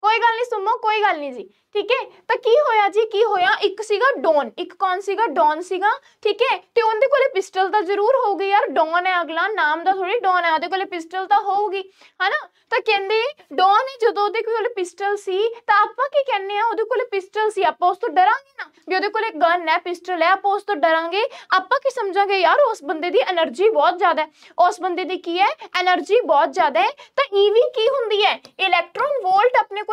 Speaker 1: कोई गल नहीं सुमो कोई गल नहीं जी ठीक है तो की होया जी की होया एक सीगा डॉन एक कौन सीगा डॉन सीगा ठीक है तो उनके को पिस्टल तो जरूर होगी यार डॉन है अगला नाम तो थोड़ी डॉन है वो पिस्टल तो होगी है ना तो कहते डॉन ही जो कोई पिस्टल से तो आप कहने वो पिस्टल से आप उस तो डरा ना भी वो गन है पिस्टल है आप उस तो डरों आप समझा यार उस बंद की एनर्जी बहुत ज्यादा है उस बंद की है एनर्जी बहुत ज्यादा है तो ईवी की होंगी है इलेक्ट्रॉन वोल्ट अपने को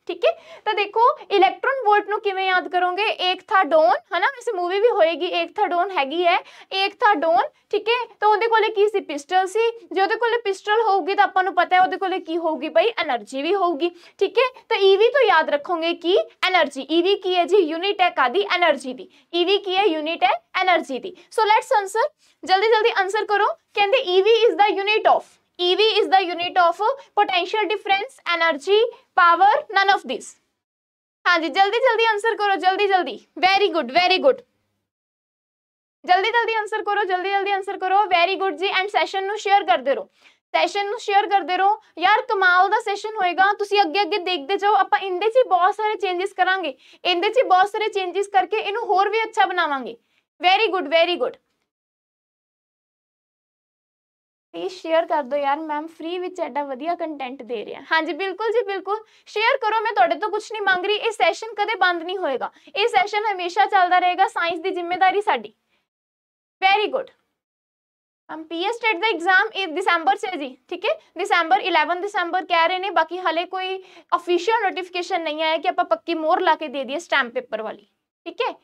Speaker 1: ठीक है तो देखो इलेक्ट्रॉन वोल्ट याद करोगे एक था डोन है ना वैसे मूवी भी होएगी एक था डोन हैगी है एक था डोन ठीक है तो उन्हें को पिस्टल सी जो को पिस्टल होगी तो अपन पता है को होगी भाई एनर्जी भी होगी ठीक है तो ईवी तो याद रखोगे की एनर्जी ईवी की है जी यूनिट है कादी एनर्जी दी ईवी की है यूनिट है एनर्जी दी सो लेट्स आंसर जल्दी जल्दी आंसर करो कहते EV is the unit of ev is the unit of potential difference energy power none of this हाँ जी जल्दी जल्दी आंसर करो जल्दी जल्दी वेरी गुड वेरी गुड जल्दी जल्दी आंसर करो जल्दी जल्दी आंसर करो वेरी गुड जी एंड सैशन शेयर करते रहो ਸੈਸ਼ਨ ਨੂੰ ਸ਼ੇਅਰ ਕਰਦੇ ਰਹੋ ਯਾਰ ਕਮਾਲ ਦਾ ਸੈਸ਼ਨ ਹੋਏਗਾ ਤੁਸੀਂ ਅੱਗੇ ਅੱਗੇ ਦੇਖਦੇ ਜਾਓ ਆਪਾਂ ਇਹਦੇ 'ਚ ਬਹੁਤ ਸਾਰੇ ਚੇਂजेस ਕਰਾਂਗੇ ਇਹਦੇ 'ਚ ਬਹੁਤ ਸਾਰੇ ਚੇਂजेस ਕਰਕੇ ਇਹਨੂੰ ਹੋਰ ਵੀ ਅੱਛਾ ਬਣਾਵਾਂਗੇ very good very good please share कर दो यार मैम फ्री विच एडा वधिया कंटेंट दे रहे हैं हाँ जी बिल्कुल जी बिल्कुल शेयर करो मैं थोड़े तो कुछ नहीं मांग रही ये सैशन कदम बंद नहीं होएगा ये सैशन हमेशा चलता रहेगा साइंस की जिम्मेदारी साड़ी वेरी गुड हम पी एस टेट का एग्जाम दिसंबर से जी ठीक है दिसंबर इलेवन दिसंबर कह रहे हैं बाकी हले कोई ऑफिशियल नोटिफिकेशन नहीं आया कि आप पक्की मोर ला के दे दिए स्टैंप पेपर वाली ठीक है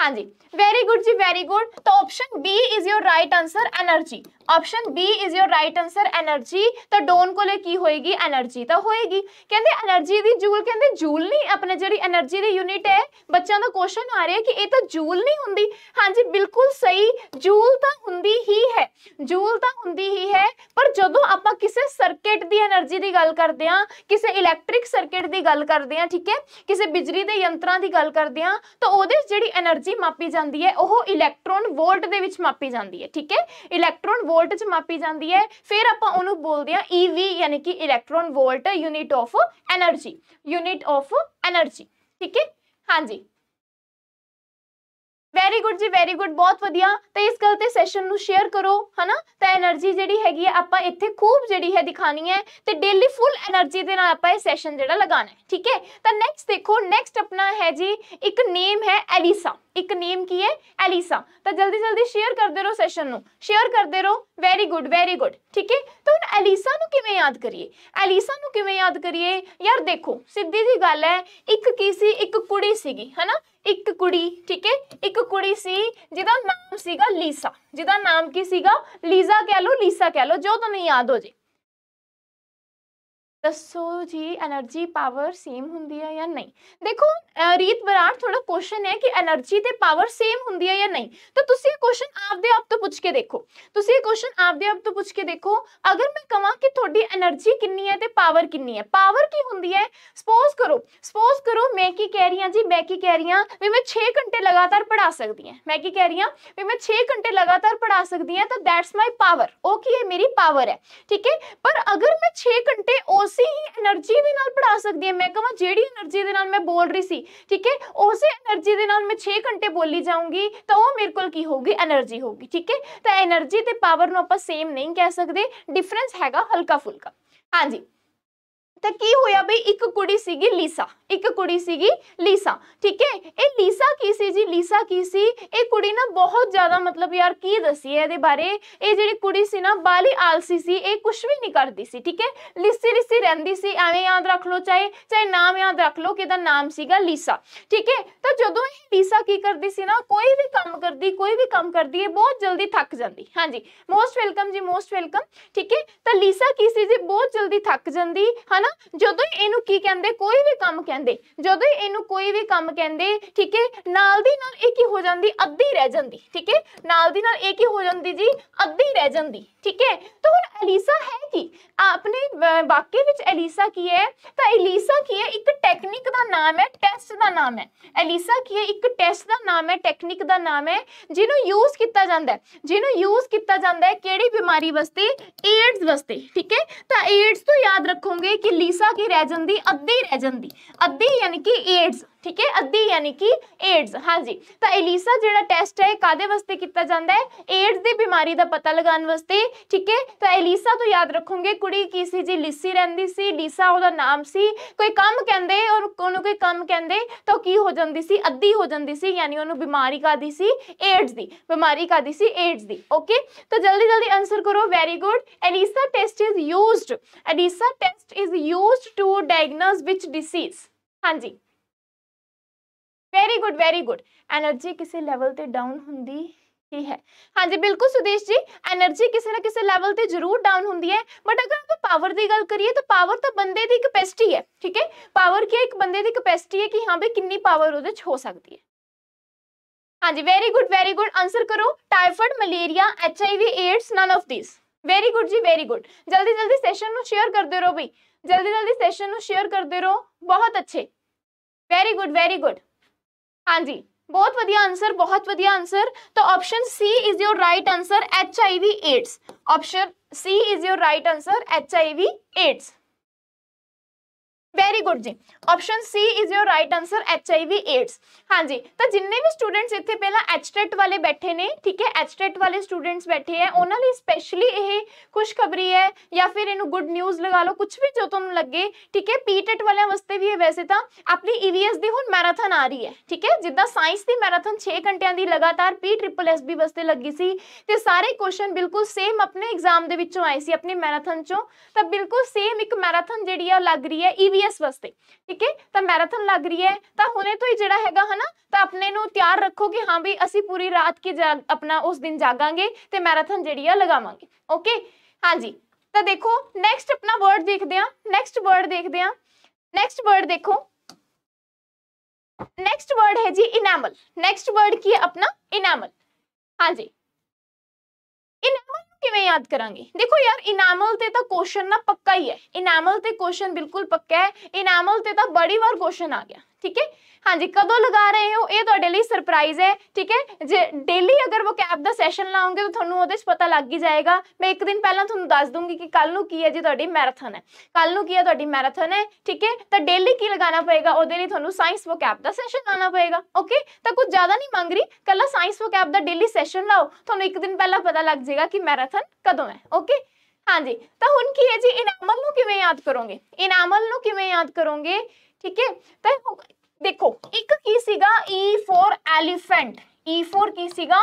Speaker 1: हाँ जी वेरी गुड जी वेरी गुड तो option B is your right answer energy option B is your right answer energy तो डोन को होएगी एनर्जी तो होएगी कहते एनर्जी दी जूल कहते जूल नहीं अपने जी एनर्जी दी यूनिट है बच्चों का क्वेश्चन आ रहा है कि ये तो जूल नहीं होंगी हाँ जी बिल्कुल सही जूल तो होंगी ही है जूल तो होंगी ही है पर जो आप किसी सर्किट की एनर्जी की गल करते हैं किसी इलैक्ट्रिक सर्किट की गल करते हैं हाँ, ठीक है किसी बिजली के यंत्रा की गल करते हैं हाँ, तो वो जी एनर्जी एनर्जी मापी जाती है वह इलैक्ट्रॉन वोल्ट के मापी जाती है ठीक है इलैक्ट्रॉन वोल्ट मापी जाती है फिर आप बोलते हैं ईवी यानी कि electron volt unit of energy unit of energy ठीक है हाँ जी वेरी गुड जी वेरी गुड बहुत वाइया तो इस गलते सैशन शेयर करो है ना तो एनर्जी जी है आप इतने खूब जी है दिखानी है तो डेली फुल एनर्जी के ना आप सैशन जरा लगाना है ठीक है तो नैक्सट देखो नैक्सट अपना है जी एक नेम है एलिसा एक नेम की है एलिसा तो जल्दी जल्दी शेयर करते रहो सैशन शेयर करते रहो वेरी गुड वेरी गुड ठीक है तो हम एलिसा किमें याद करिए एलिसा किमें याद करिए यार देखो सीधी जी गल है एक किसी एक कुड़ी सी है ना एक कुड़ी ठीक है एक कुड़ी सी जिदा नाम सीगा लीसा जिदा नाम की सीगा लीजा कह लो लीसा कह लो जो तुम्हें याद हो जाए दसो जी एनर्जी पावर सेम होंगी है या नहीं देखो रीत बराड थोड़ा क्वेश्चन है कि एनर्जी ते पावर सेम होंगी या नहीं तो तुसी क्वेश्चन आपदे आप तो पूछ के देखो तुसी क्वेश्चन आपदे आप तो पूछ के देखो अगर मैं कह कि थोड़ी एनर्जी किन्नी है ते पावर किन्नी है पावर की होंगी है सपोज करो सपोज करो मैं की कह रही हूँ जी मैं की कह रही हूँ भी मैं छे घंटे लगातार पढ़ा सकती हूँ मैं की कह रही हूँ भी मैं छे घंटे लगातार पढ़ा सकती हूँ तो दैट्स माई पावर ओ मेरी पावर है ठीक है पर अगर मैं छे घंटे उस ही एनर्जी के पढ़ा सकती हूँ मैं कह जी एनर्जी के मैं बोल रही थी ठीक है उस एनर्जी के मैं छे घंटे बोली जाऊँगी तो वह मेरे को होगी एनर्जी होगी ठीक है तो एनर्जी तो पावर आप सेम नहीं कह सकते डिफरेंस हैगा हल्का फुल्का हाँ जी ਤਾਂ ਕੀ ਹੋਇਆ ਬਈ ਇੱਕ ਕੁੜੀ ਸੀਗੀ ਲੀਸਾ ਇੱਕ ਕੁੜੀ ਸੀਗੀ ਲੀਸਾ ਠੀਕ ਹੈ ਇਹ ਲੀਸਾ ਕੀ ਸੀ ਜੀ ਲੀਸਾ ਕੀ ਸੀ ਇਹ ਕੁੜੀ ਨਾ ਬਹੁਤ ਜ਼ਿਆਦਾ ਮਤਲਬ ਯਾਰ ਕੀ ਦਸੀ ਇਹਦੇ ਬਾਰੇ ਇਹ ਜਿਹੜੀ ਕੁੜੀ ਸੀ ਨਾ ਬਾਲੀ ਆਲਸੀ ਸੀ ਇਹ ਕੁਝ ਵੀ ਨਹੀਂ ਕਰਦੀ ਸੀ ਠੀਕ ਹੈ ਲਿਸੀ ਲਿਸੀ ਰਹਿੰਦੀ ਸੀ ਐਵੇਂ ਯਾਦ ਰੱਖ ਲਓ ਚਾਹੇ ਚਾਹੇ ਨਾਮ ਯਾਦ ਰੱਖ ਲਓ ਕਿਹਦਾ ਨਾਮ ਸੀਗਾ ਲੀਸਾ ਠੀਕ ਹੈ ਤਾਂ ਜਦੋਂ ਇਹ ਲੀਸਾ ਕੀ ਕਰਦੀ ਸੀ ਨਾ ਕੋਈ ਵੀ ਕੰਮ ਕਰਦੀ ਕੋਈ ਵੀ ਕੰਮ ਕਰਦੀ ਇਹ ਬਹੁਤ ਜਲਦੀ ਥੱਕ ਜਾਂਦੀ ਹਾਂਜੀ ਮੋਸਟ ਵੈਲਕਮ ਜੀ ਮੋਸਟ ਵੈਲਕਮ ਠੀਕ ਹੈ ਤਾਂ ਲੀਸਾ ਕੀ ਸੀ ਜੀ ਬਹੁਤ ਜਲਦੀ ਥੱਕ ਜਾਂਦੀ ਹਨਾ ना जो इन की कहें कोई भी कम कहें जो इन कोई भी कम कहें ठीक है नाल एक हो जाती अद्धी रह जाती ठीक है नाल एक हो जाती जी अद्धी रह जाती ठीक है तो हम अलीसा है कि आपने वाक्य अलीसा की है तो अलीसा की है एक टैक्निक का नाम है टैसट का नाम है अलीसा की है एक टैसट का नाम है टैक्निक का नाम है जिन्हों यूज किया जाता है जिन्हों यूज किया जाता है कि बीमारी वास्ते एड्स वास्ते ठीक है तो एड्स तो याद रखोगे कि लीसा की रह जाती अद्धी रह जाती अद्धी यानी कि एड्स ठीक है अद्धी यानी कि एड्स हाँ जी तो एलिसा जो टैसट है कहदे किया जाता है एड्स की बीमारी का पता लगाने वास्ते ठीक है तो एलिसा तो याद रखोगे कुड़ी की सी जी लिसी रही सी लीसा वह नाम से कोई कम कहते और कोई कम कहते तो की हो जाती सी अद्धी हो जाती सी यानी उन्होंने बीमारी कह दी सी एड्स की बीमारी कह दी सी एड्स की ओके तो जल्दी जल्दी आंसर करो very good ELISA test is use ELISA test is use to diagnose which disease हाँ जी very good very good energy किसी लैवल से डाउन होंगी ही है हाँ जी बिल्कुल सुदेश जी एनर्जी किसी ना किसी लैवल से जरूर डाउन होंगी है बट अगर आप पावर की गल करिए तो पावर तो बंद की कपैसिटी है ठीक है पावर की एक बंदे की कपैसिटी है कि हाँ भाई कि पावर वो हो सकती है हाँ जी very good very good answer करो typhoid malaria H AIDS none of this very good जी वेरी गुड जल्दी जल्दी सेशन शेयर करते रहो भाई जल्दी जल्दी सेशन शेयर करते रहो बहुत अच्छे वेरी गुड वेरी गुड हाँ जी बहुत वादिया आंसर बहुत वादिया आंसर तो option C is your right answer H I V AIDS option C is your right answer H I V AIDS very good जी option C is your right answer H I V AIDS हाँ जी तो जिन्हें भी students इतने पहला HTET वाले बैठे ने ठीक है एचटेट वाले स्टूडेंट्स बैठे हैं उन्होंने स्पेशली यह खुशखबरी है या फिर इन गुड न्यूज लगा लो कुछ भी जो तुम लगे ठीक है पीटेट वाले वास्ते भी है वैसे तो अपनी ईवीएस की हूँ मैराथन आ रही है ठीक है जिदा सैंस की मैराथन छे घंटिया की लगातार पी ट्रिपल एस बी वास्ते लगी सी तो सारे क्वेश्चन बिल्कुल सेम अपने एग्जाम आए थे अपनी मैराथन चो तो बिल्कुल सेम एक मैराथन जी लग रही है ईवी e ईवीएस वास्ते ठीक है तो मैराथन लग रही है तो हमने तो ही जोड़ा है ना तो अपने तैयार रखो कि हाँ भी असं पूरी रात की जा अपना उस दिन जागेंगे तो मैराथन जी लगावे ओके हाँ जी तो देखो नैक्सट अपना वर्ड देखते हैं नैक्सट वर्ड देखते हैं नैक्सट वर्ड देखो नैक्सट वर्ड है जी इनैमल नैक्सट वर्ड की अपना इनैमल हाँ जी इनैमल ਕਿਵੇਂ ਯਾਦ ਕਰਾਂਗੇ ਦੇਖੋ ਯਾਰ ਇਨਾਮਲ ਤੇ ਤਾਂ ਕੁਐਸਚਨ ਨਾ ਪੱਕਾ ਹੀ ਹੈ ਇਨਾਮਲ ਤੇ ਕੁਐਸਚਨ ਬਿਲਕੁਲ ਪੱਕਾ ਹੈ ਇਨਾਮਲ ਤੇ ਤਾਂ ਬੜੀ ਵਾਰ ਕੁਐਸਚਨ ਆ ਗਿਆ ਠੀਕ ਹੈ ਹਾਂਜੀ ਕਦੋਂ ਲਗਾ ਰਹੇ ਹੋ ਇਹ ਤੁਹਾਡੇ ਲਈ ਸਰਪ੍ਰਾਈਜ਼ ਹੈ ਠੀਕ ਹੈ ਜੇ ਡੇਲੀ ਅਗਰ ਉਹ ਕੈਪ ਦਾ ਸੈਸ਼ਨ ਲਾਉਂਗੇ ਤਾਂ ਤੁਹਾਨੂੰ ਉਹਦੇ 'ਚ ਪਤਾ ਲੱਗ ਹੀ ਜਾਏਗਾ ਮੈਂ ਇੱਕ ਦਿਨ ਪਹਿਲਾਂ ਤੁਹਾਨੂੰ ਦੱਸ ਦੂੰਗੀ ਕਿ ਕੱਲ ਨੂੰ ਕੀ ਹੈ ਜੀ ਤੁਹਾਡੀ ਮੈਰਾਥਨ ਹੈ ਕੱਲ ਨੂੰ ਕੀ ਹੈ ਤੁਹਾਡੀ ਮੈਰਾਥਨ ਹੈ ਠੀਕ ਹੈ ਤਾਂ ਡੇਲੀ ਕੀ ਲਗਾਉਣਾ ਪਏਗਾ ਉਹਦੇ ਲਈ ਤੁਹਾਨੂੰ ਸਾਇੰਸ ਵੋਕੈਬ ਦਾ ਸੈਸ਼ਨ ਲਾਉਣਾ ਪਏਗਾ ਓਕੇ ਤਾਂ ਕੁਝ ਜ਼ਿਆਦਾ ਨਹੀਂ ਮੰਗ ਰਹੀ ਕੱਲਾ ਸਾਇੰਸ ਵੋਕੈਬ ਦਾ ਡੇਲੀ ਸੈਸ਼ਨ ਲਾਓ ਤੁਹਾਨੂੰ ਇੱਕ ਦਿਨ ਪਹਿਲਾਂ ਪਤਾ ਲੱਗ ਜਾਏਗਾ ਕਿ ਮੈਰਾਥਨ ਕਦੋਂ ਹੈ ਓਕੇ ਹਾਂਜੀ ਤਾਂ ਹੁਣ ਕੀ ਹੈ ਜੀ ਇਨਾਮਲ ਨੂੰ ਕਿਵੇਂ ਯਾਦ ਕਰੋਗੇ ਇਨਾਮਲ ਨੂੰ ਕਿਵੇਂ ਯਾਦ ਕਰੋਗੇ ठीक है तो देखो एक की सीगा E फॉर एलिफेंट E की सीगा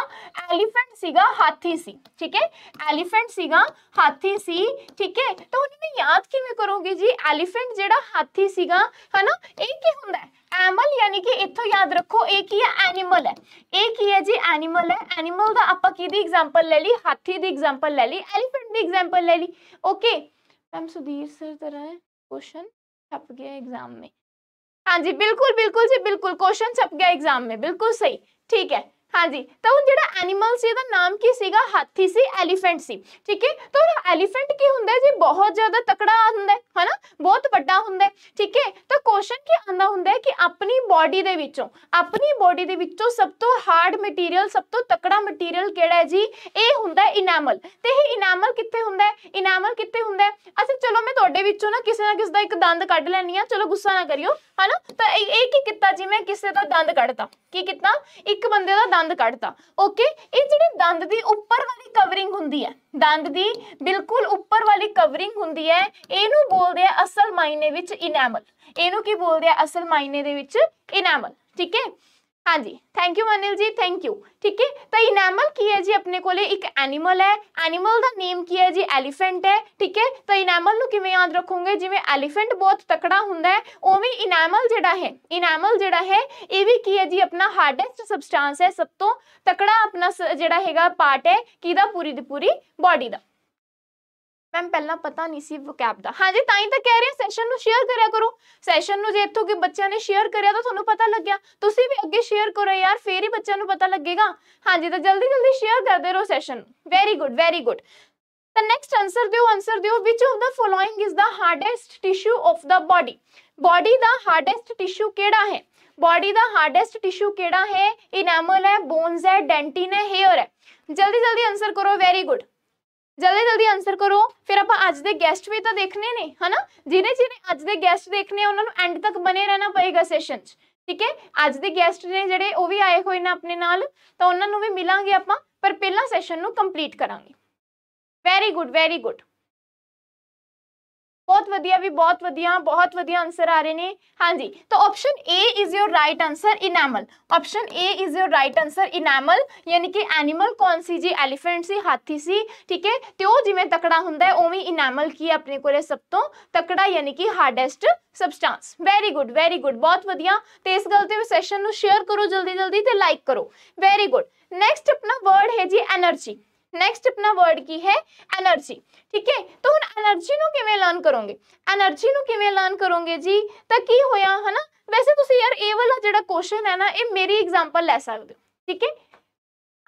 Speaker 1: एलिफेंट सीगा हाथी सी ठीक है एलिफेंट सीगा हाथी सी ठीक है तो उन्होंने याद कि मैं करोगे जी एलिफेंट जेड़ा हाथी सीगा है ना एक क्या होता है एमल यानी कि इतो याद रखो एक ही है एनिमल है एक ही है जी एनिमल है एनिमल का आप एग्जाम्पल ले ली हाथी की एग्जाम्पल ले ली एलीफेंट की एग्जाम्पल ले ली ओके मैम सुधीर सर तरह क्वेश्चन छप गया एग्जाम में हाँ जी बिल्कुल बिल्कुल जी बिल्कुल क्वेश्चन छप गया एग्जाम में बिल्कुल सही ठीक है हाँ जी तो हम जो एनीमल से नाम की सगा हाथी से एलीफेंट से ठीक है तो एलीफेंट की होंगे जी बहुत ज्यादा तकड़ा होंगे है ना बहुत व्डा होंगे ठीक है तो क्वेश्चन की आंदा होंगे कि अपनी बॉडी के अपनी बॉडी के सब तो हार्ड मटीरियल सब तो तकड़ा मटीरियल के जी ये होंगे इनैमल तो यह इनैमल कितने होंगे इनैमल कितने होंगे अच्छा चलो मैं थोड़े बच्चों ना किसी ना किसी का एक दंद क्ड लैनी चलो गुस्सा ना करियो है ना तो ये जी मैं किसी का दंद कड़ता की किता एक बंद का दंद दंद कटता ओके ये जी दंद की उपर वाली कवरिंग होंगी है दंद की बिल्कुल उपर वाली कवरिंग होंगी है यू बोलते हैं असल मायने इनैमल यू की बोलते हैं असल मायने इनैमल ठीक है हाँ जी thank you Anil ji thank you ठीक है तो इनामल की है जी अपने को एक एनिमल है एनिमल का नेम की है जी एलीफेंट है ठीक है तो इनामल कि मैं याद रखूंगे जिमें एलीफेंट बहुत तकड़ा होंगे उमें इनैमल जड़ा है इनामल जड़ा है ये भी की है जी अपना हार्डेस्ट सबस्टांस है सब तो तकड़ा अपना जड़ा है पार्ट है कि पूरी दूरी बॉडी का ਮੈਮ ਪਹਿਲਾਂ ਪਤਾ ਨਹੀਂ ਸੀ ਵੋਕੈਬ ਦਾ ਹਾਂਜੀ ਤਾਂ ਹੀ ਤਾਂ ਕਹਿ ਰਹੇ ਸੈਸ਼ਨ ਨੂੰ ਸ਼ੇਅਰ ਕਰਿਆ ਕਰੋ ਸੈਸ਼ਨ ਨੂੰ ਜੇ ਇੱਥੋਂ ਕਿ ਬੱਚਿਆਂ ਨੇ ਸ਼ੇਅਰ ਕਰਿਆ ਤਾਂ ਤੁਹਾਨੂੰ ਪਤਾ ਲੱਗਿਆ ਤੁਸੀਂ ਵੀ ਅੱਗੇ ਸ਼ੇਅਰ ਕਰੋ ਯਾਰ ਫੇਰ ਹੀ ਬੱਚਿਆਂ ਨੂੰ ਪਤਾ ਲੱਗੇਗਾ ਹਾਂਜੀ ਤਾਂ ਜਲਦੀ ਜਲਦੀ ਸ਼ੇਅਰ ਕਰਦੇ ਰਹੋ session very good very good The next answer ਦਿਓ answer ਦਿਓ which of the following is the hardest tissue of the body body ਦਾ hardest tissue ਕਿਹੜਾ ਹੈ बॉडी ਦਾ ਹਾਰਡੈਸਟ ਟਿਸ਼ੂ ਕਿਹੜਾ ਹੈ ਇਨੈਮਲ ਹੈ ਬੋਨਸ ਹੈ ਡੈਂਟਿਨ ਹੈ ਹੇਅਰ ਹੈ ਜਲਦੀ ਜਲਦੀ ਆਨਸਰ ਕਰੋ ਵੈਰੀ ਗੁੱਡ ਜਲਦੀ ਜਲਦੀ ਆਨਸਰ ਕਰੋ ਫਿਰ ਆਪਾਂ ਅੱਜ ਦੇ ਗੈਸਟ ਵੀ ਤਾਂ ਦੇਖਨੇ ਨੇ ਹਨਾ ਜਿਹਨੇ ਜਿਹਨੇ ਅੱਜ ਦੇ ਗੈਸਟ ਦੇਖਨੇ ਉਹਨਾਂ ਨੂੰ ਐਂਡ ਤੱਕ ਬਨੇ ਰਹਿਣਾ ਪਏਗਾ ਸੈਸ਼ਨ 'ਚ ਠੀਕ ਹੈ ਅੱਜ ਦੇ ਗੈਸਟ ਨੇ ਜਿਹੜੇ ਉਹ ਵੀ ਆਏ ਹੋਏ ਨੇ ਆਪਣੇ ਨਾਲ ਤਾਂ ਉਹਨਾਂ ਨੂੰ ਵੀ ਮਿਲਾਂਗੇ ਆਪਾਂ ਪਰ ਪਹਿਲਾਂ ਸੈਸ਼ਨ ਨੂੰ ਕੰਪਲੀਟ ਕਰਾਂਗੇ ਵੈਰੀ ਗੁੱਡ ਵੈਰੀ ਗੁੱਡ बहुत वादिया भी बहुत वादिया बहुत वादिया आंसर आ रहे हैं हाँ जी तो option A is your right answer enamel option A is your right answer enamel यानी कि एनिमल कौन सी जी एलीफेंट सी हाथी सी ठीक है तो जिमें तकड़ा होंगे उवी इनैमल की अपने को सब तो तकड़ा यानी कि hardest substance very good very good बहुत वादिया तो इस गलते सैशन शेयर करो जल्दी जल्दी तो लाइक करो वेरी गुड नैक्सट अपना वर्ड है जी एनर्जी नेक्स्ट अपना वर्ड की है એનર્જી ਠੀਕ ਹੈ ਤਾਂ ਹੁਣ એનર્ਜੀ ਨੂੰ ਕਿਵੇਂ ਲਰਨ ਕਰੋਗੇ એનર્ਜੀ ਨੂੰ ਕਿਵੇਂ ਲਰਨ ਕਰੋਗੇ ਜੀ ਤਾਂ ਕੀ ਹੋਇਆ ਹਨਾ ਵੈਸੇ ਤੁਸੀਂ ਯਾਰ ਇਹ ਵਾਲਾ ਜਿਹੜਾ ਕੁਐਸਚਨ ਹੈ ਨਾ ਇਹ ਮੇਰੀ ਐਗਜ਼ਾਮਪਲ ਲੈ ਸਕਦੇ ਹੋ ਠੀਕ ਹੈ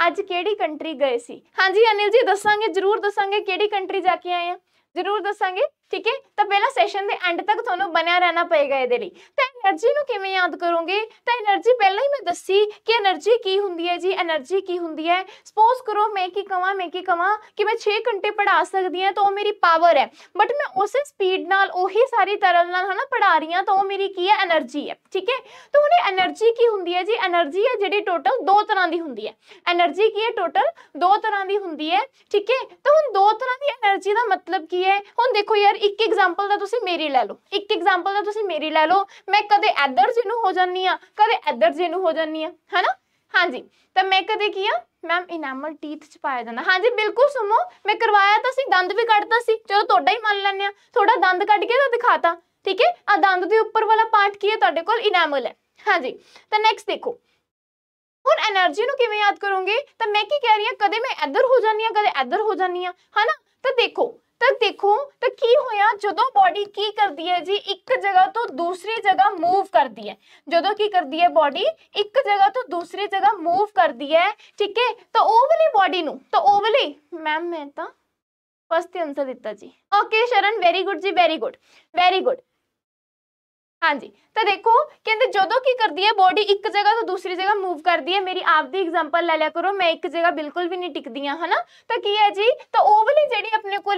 Speaker 1: ਅੱਜ ਕਿਹੜੀ ਕੰਟਰੀ ਗਏ ਸੀ ਹਾਂਜੀ ਅਨਿਲ ਜੀ ਦੱਸਾਂਗੇ ਜਰੂਰ ਦੱਸਾਂਗੇ ਕਿਹੜੀ ਕੰਟਰੀ ਜਾ ਕੇ ਆਏ ਆ ਜਰੂਰ ਦੱਸਾਂਗੇ ठीक है तो पहला सैशन के एंड तक थोड़ा तो रहना पेगा ये तो एनर्जी को किमें याद करोगे तो एनर्जी पहले ही मैं दसी कि एनर्जी की होंगी है जी एनर्जी की होंगी है सपोज करो मैं कि कह मैं कि कह कि मैं छे घंटे पढ़ा सकती हाँ तो वह मेरी पावर है बट मैं उस स्पीड न उही सारी तरल है ना पढ़ा रही हूँ तो वह मेरी की है एनर्जी है ठीक है तो हमें एनर्जी की होंगी है जी एनर्जी है जी टोटल दो तरह की होंगी है एनर्जी की है टोटल दो तरह की होंगी है ठीक है तो हम दो तरह की एनर्जी का मतलब की है हम देखो यार एक एग्जाम्पल का मेरी लै लो एक एग्जाम्पल का मेरी लै लो मैं कदम इधर जी हो जाती हाँ कद इधर जी हो जाती हाँ है ना हाँ जी तो मैं कदम की हाँ मैम इनामल टीथ च पाया जाता हाँ जी बिल्कुल सुमो मैं करवाया तो दंद भी कटता से चलो थोड़ा ही मान लें थोड़ा दंद कट के तो दिखाता ठीक है आ दंद के उपर वाला पार्ट की है तेरे को है हाँ जी तो नैक्सट देखो हूँ एनर्जी को किमें याद करूँगी तो मैं कह रही हूँ कदम मैं इधर हो जाती हाँ कदम इधर हो जाती हाँ है ना तो देखो तो देखो तो की होया जो बॉडी की करती है जी एक जगह तो दूसरी जगह मूव करती है जो की करती है बॉडी एक जगह तो दूसरी जगह मूव करती है ठीक है तो ओवली बॉडी तो ओवली मैम मैं तो फर्स्ट आंसर दिता जी ओके शरण वेरी गुड जी वेरी गुड वेरी गुड हाँ जी तो देखो कहते जो की करती है बॉडी एक जगह तो दूसरी जगह मूव करती है मेरी आप दी एग्जांपल ले लिया करो मैं एक जगह बिल्कुल भी नहीं टिक हाँ है ना तो की है जी तो वो वाली जी अपने को